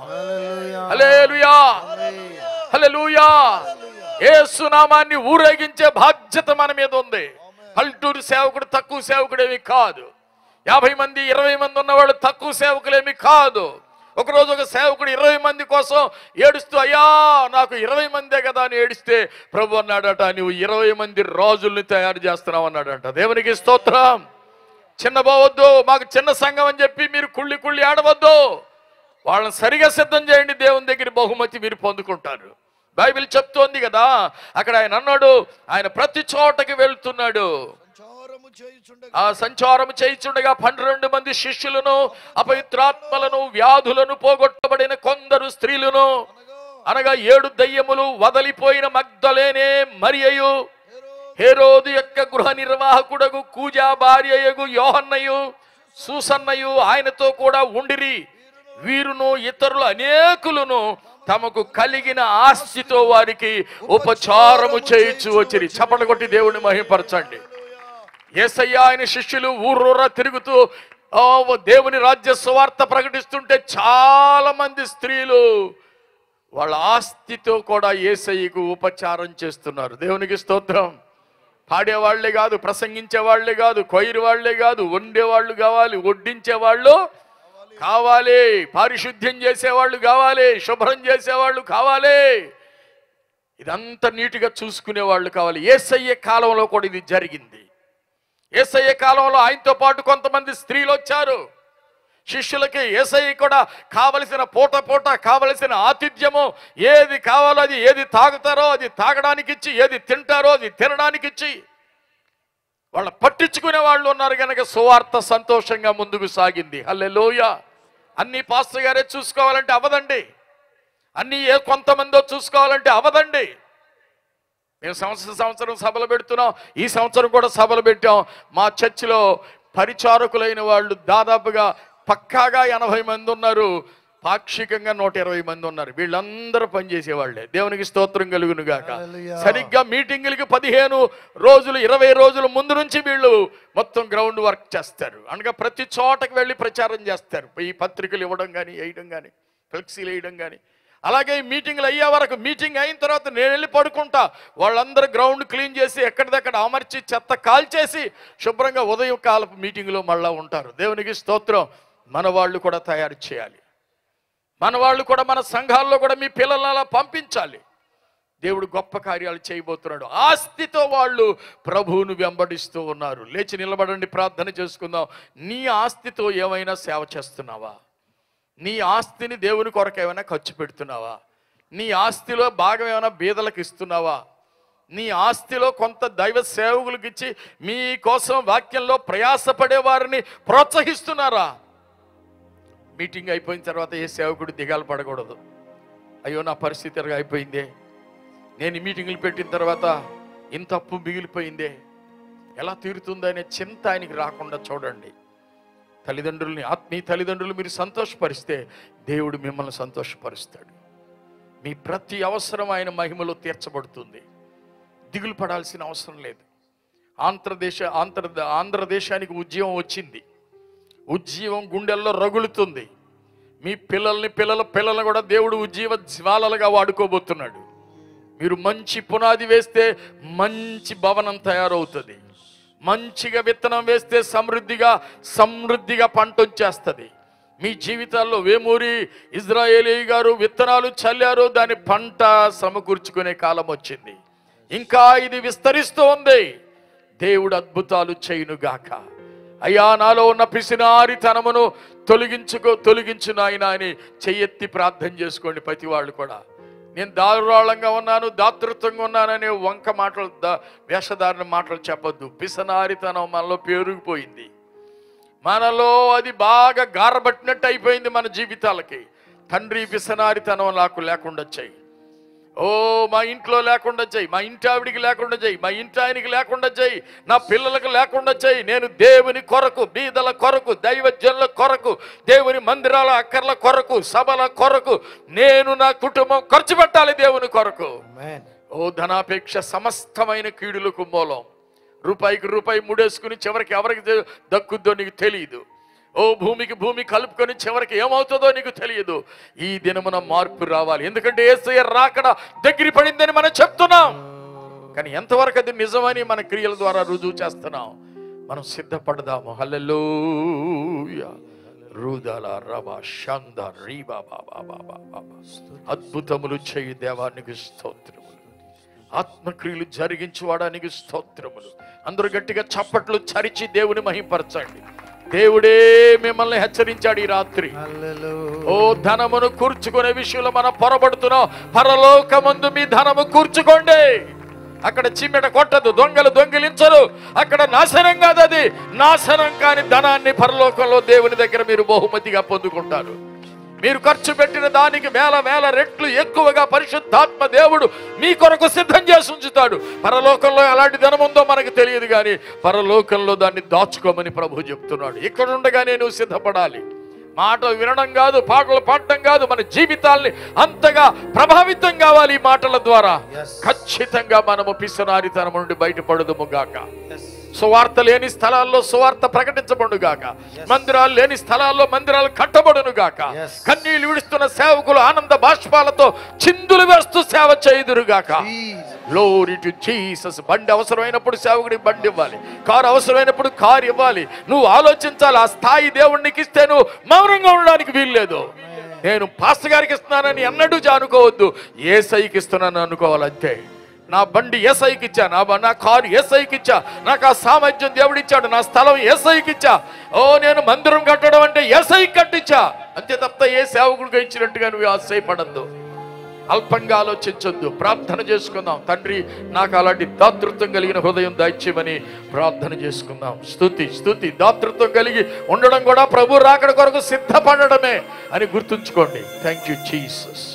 హలేలుయా హలెలుయా ఏసు నామాన్ని ఊరేగించే బాధ్యత మన మీద ఉంది పల్లెటూరు సేవకుడు తక్కువ సేవకుడేమి కాదు యాభై మంది ఇరవై మంది ఉన్నవాళ్ళు తక్కువ సేవకులేమి కాదు ఒకరోజు ఒక సేవకుడు ఇరవై మంది కోసం ఏడుస్తూ అయ్యా నాకు ఇరవై మందే కదా అని ఏడిస్తే ప్రభు అన్నాడట నువ్వు ఇరవై మంది రాజుల్ని తయారు చేస్తున్నావు అన్నాడట దేవునికి స్తోత్రం చిన్నబోవద్దు మాకు చిన్న సంఘం అని చెప్పి మీరు కుళ్ళి కుళ్ళి ఆడవద్దు వాళ్ళని సరిగా సిద్ధం చేయండి దేవుని దగ్గర బహుమతి మీరు పొందుకుంటారు బైబిల్ చెప్తోంది కదా అక్కడ ఆయన అన్నాడు ఆయన ప్రతి చోటకి వెళ్తున్నాడు ఆ సంచారం చేయించుండగా పన్నెండు మంది శిష్యులను అపవిత్రాత్మలను వ్యాధులను పోగొట్టబడిన కొందరు స్త్రీలను అనగా ఏడు దయ్యములు వదలిపోయిన మగ్ధలేనే మరియయు హేరోదు యొక్క గృహ నిర్వాహకుడగు కూజా భార్యయగు యోహన్నయు సూసన్నయు ఆయనతో కూడా ఉండిరి వీరును ఇతరులు అనేకులను తమకు కలిగిన ఆస్తితో వారికి ఉపచారము చేయించు వచ్చిరి చప్పట కొట్టి దేవుని మహిమపరచండి ఏసయ్య ఆయన శిష్యులు ఊర్రూర్రా తిరుగుతూ దేవుని రాజ్య సువార్త ప్రకటిస్తుంటే చాలామంది స్త్రీలు వాళ్ళ ఆస్తితో కూడా ఏసయ్యకు ఉపచారం చేస్తున్నారు దేవునికి స్తోత్రం పాడేవాళ్లే కాదు ప్రసంగించే వాళ్ళే కాదు కొయిరు వాళ్లే కాదు వండేవాళ్ళు కావాలి వడ్డించే వాళ్ళు కావాలి పారిశుద్ధ్యం చేసేవాళ్ళు కావాలి శుభ్రం చేసేవాళ్ళు కావాలి ఇదంతా నీటుగా చూసుకునేవాళ్ళు కావాలి ఏసయ్య కాలంలో కూడా ఇది జరిగింది ఏసయ్య కాలంలో ఆయనతో పాటు కొంతమంది స్త్రీలు వచ్చారు శిష్యులకి ఏసయ్య కూడా కావలసిన పూట పూట కావలసిన ఆతిథ్యము ఏది కావాలో అది ఏది తాగుతారో అది తాగడానికి ఇచ్చి ఏది తింటారో అది తినడానికి ఇచ్చి వాళ్ళ పట్టించుకునే వాళ్ళు ఉన్నారు కనుక సువార్త సంతోషంగా ముందుకు సాగింది లోయ అన్ని పాస్టర్ గారే చూసుకోవాలంటే అవదండి అన్నీ ఏ కొంతమందో చూసుకోవాలంటే అవదండి మేము సంవత్సరం సంవత్సరం సభలు పెడుతున్నాం ఈ సంవత్సరం కూడా సభలు పెట్టాం మా చర్చిలో పరిచారకులైన వాళ్ళు దాదాపుగా పక్కాగా ఎనభై మంది ఉన్నారు పాక్షికంగా నూట ఇరవై మంది ఉన్నారు వీళ్ళందరూ పనిచేసేవాళ్లే దేవునికి స్తోత్రం కలుగును గాక సరిగ్గా మీటింగులకి పదిహేను రోజులు ఇరవై రోజుల ముందు నుంచి వీళ్ళు మొత్తం గ్రౌండ్ వర్క్ చేస్తారు అనగా ప్రతి చోటకి వెళ్ళి ప్రచారం చేస్తారు ఈ పత్రికలు ఇవ్వడం కానీ వేయడం కానీ ఫ్లెక్సీలు వేయడం కానీ అలాగే ఈ మీటింగ్లు అయ్యే వరకు మీటింగ్ అయిన తర్వాత నేను వెళ్ళి పడుకుంటా వాళ్ళందరూ గ్రౌండ్ క్లీన్ చేసి ఎక్కడిదక్కడ అమర్చి చెత్త కాల్చేసి శుభ్రంగా ఉదయం కాలపు మీటింగ్లో మళ్ళా ఉంటారు దేవునికి స్తోత్రం మన వాళ్ళు కూడా తయారు చేయాలి మన వాళ్ళు కూడా మన సంఘాల్లో కూడా మీ పిల్లలను అలా పంపించాలి దేవుడు గొప్ప కార్యాలు చేయబోతున్నాడు ఆస్తితో వాళ్ళు ప్రభువును వెంబడిస్తూ ఉన్నారు లేచి నిలబడండి ప్రార్థన చేసుకుందాం నీ ఆస్తితో ఏమైనా సేవ చేస్తున్నావా నీ ఆస్తిని దేవుని కొరకు ఏమైనా ఖర్చు పెడుతున్నావా నీ ఆస్తిలో భాగం ఏమైనా బీదలకు ఇస్తున్నావా నీ ఆస్తిలో కొంత దైవ సేవకులకు ఇచ్చి మీ కోసం వాక్యంలో ప్రయాసపడే వారిని ప్రోత్సహిస్తున్నారా మీటింగ్ అయిపోయిన తర్వాత ఏ సేవకుడు దిగాలు పడకూడదు అయ్యో నా పరిస్థితి అయిపోయిందే నేను మీటింగ్లు పెట్టిన తర్వాత ఇంత అప్పు మిగిలిపోయిందే ఎలా తీరుతుందనే చింత ఆయనకి రాకుండా చూడండి తల్లిదండ్రులని ఆత్మీయ తల్లిదండ్రులు మీరు సంతోషపరిస్తే దేవుడు మిమ్మల్ని సంతోషపరుస్తాడు మీ ప్రతి అవసరం ఆయన మహిమలో తీర్చబడుతుంది దిగులు పడాల్సిన అవసరం లేదు ఆంధ్రదేశ ఆంధ్ర ఆంధ్రదేశానికి ఉద్యమం వచ్చింది ఉజ్జీవం గుండెల్లో రగులుతుంది మీ పిల్లల్ని పిల్లల పిల్లలు కూడా దేవుడు ఉజ్జీవ జ్వాలలుగా వాడుకోబోతున్నాడు మీరు మంచి పునాది వేస్తే మంచి భవనం తయారవుతుంది మంచిగా విత్తనం వేస్తే సమృద్ధిగా సమృద్ధిగా పంట వచ్చేస్తుంది మీ జీవితాల్లో వేమూరి ఇజ్రాయేలీ గారు విత్తనాలు చల్లారు దాని పంట సమకూర్చుకునే కాలం వచ్చింది ఇంకా ఇది విస్తరిస్తూ ఉంది దేవుడు అద్భుతాలు చేయునుగాక అయ్యా నాలో ఉన్న పిసినారితనమును తొలగించుకో తొలగించు నాయన అని చెయ్యెత్తి ప్రార్థన చేసుకోండి ప్రతి వాళ్ళు కూడా నేను దారుణంగా ఉన్నాను దాతృత్వంగా ఉన్నాననే వంక మాటలు వేషధారణ మాటలు చెప్పద్దు పిసనారితనం మనలో పేరుకుపోయింది మనలో అది బాగా గారబట్టినట్టు అయిపోయింది మన జీవితాలకి తండ్రి పిసనారితనం నాకు లేకుండా వచ్చాయి ఓ మా ఇంట్లో లేకుండా చేయి మా ఇంటి ఆవిడికి లేకుండా చేయి మా ఇంటి ఆయనకి లేకుండా చేయి నా పిల్లలకు లేకుండా చేయి నేను దేవుని కొరకు బీదల కొరకు దైవజనుల కొరకు దేవుని మందిరాల అక్కర్ల కొరకు సభల కొరకు నేను నా కుటుంబం ఖర్చు పెట్టాలి దేవుని కొరకు ఓ ధనాపేక్ష సమస్తమైన కీడులకు మూలం రూపాయికి రూపాయి ముడేసుకుని చివరికి ఎవరికి దక్కుద్దో నీకు తెలియదు ఓ భూమికి భూమి కలుపుకొని చివరికి ఏమవుతుందో నీకు తెలియదు ఈ దినమున మార్పు రావాలి ఎందుకంటే ఏసయ్య రాకడ దగ్గర పడిందని మనం చెప్తున్నాం కానీ ఎంతవరకు అది నిజమని మన క్రియల ద్వారా రుజువు చేస్తున్నాం మనం సిద్ధపడదాము హల్లెలు రూదల రవ షంద రీబా బాబా బాబా బాబా అద్భుతములు చేయి దేవానికి స్తోత్రములు ఆత్మక్రియలు జరిగించువాడానికి స్తోత్రములు అందరూ గట్టిగా చప్పట్లు చరిచి దేవుని మహింపరచండి దేవుడే మిమ్మల్ని హెచ్చరించాడు ఈ రాత్రి ఓ ధనమును కూర్చుకునే విషయంలో మనం పొరబడుతున్నాం పరలోకముందు మీ ధనము కూర్చుకోండి అక్కడ చిమ్మెట కొట్టదు దొంగలు దొంగిలించరు అక్కడ నాశనం కాదు అది నాశనం కాని ధనాన్ని పరలోకంలో దేవుని దగ్గర మీరు బహుమతిగా పొందుకుంటారు మీరు ఖర్చు పెట్టిన దానికి వేల వేల రెట్లు ఎక్కువగా పరిశుద్ధాత్మ దేవుడు మీ కొరకు సిద్ధం చేసి ఉంచుతాడు పరలోకంలో ఎలాంటి ధనం ఉందో మనకు తెలియదు కానీ పరలోకంలో దాన్ని దాచుకోమని ప్రభు చెప్తున్నాడు ఇక్కడ ఉండగానే నువ్వు సిద్ధపడాలి మాట వినడం కాదు పాటలు పాడటం కాదు మన జీవితాల్ని అంతగా ప్రభావితం కావాలి ఈ మాటల ద్వారా ఖచ్చితంగా మనము పిసనారితనం నుండి బయటపడదుము గాక సువార్త లేని స్థలాల్లో సువార్త ప్రకటించబడుగాక మందిరాలు లేని స్థలాల్లో మందిరాలు కట్టబడునుగాక కన్నీళ్లు విడుస్తున్న సేవకులు ఆనంద బాష్పాలతో చిందులు వేస్తూ సేవ చేయుదురుగాక లోరి టు జీసస్ బండి అవసరమైనప్పుడు సేవకుడికి బండి ఇవ్వాలి కారు అవసరమైనప్పుడు కారు ఇవ్వాలి నువ్వు ఆలోచించాలి ఆ స్థాయి దేవుడికి ఇస్తే నువ్వు మౌనంగా ఉండడానికి వీల్లేదు నేను పాస్ గారికి ఇస్తున్నానని ఎన్నడూ జానుకోవద్దు ఏ సైకి ఇస్తున్నాను అనుకోవాలంతే నా బండి ఎస్ఐకి ఇచ్చా నా నా కారు ఎస్ఐకి ఇచ్చా నాకు ఆ సామర్థ్యం ఇచ్చాడు నా స్థలం ఏసైకి ఇచ్చా ఓ నేను మందిరం కట్టడం అంటే ఏసైకి కట్టించా అంతే తప్ప ఏ సేవకుడికి ఇచ్చినట్టుగా నువ్వు ఆశయపడద్దు అల్పంగా ఆలోచించొద్దు ప్రార్థన చేసుకుందాం తండ్రి నాకు అలాంటి దాతృత్వం కలిగిన హృదయం దాయిచ్చేమని ప్రార్థన చేసుకుందాం స్థుతి స్థుతి దాతృత్వం కలిగి ఉండడం కూడా ప్రభు రాకడ కొరకు సిద్ధపడడమే అని గుర్తుంచుకోండి థ్యాంక్ యూ జీసస్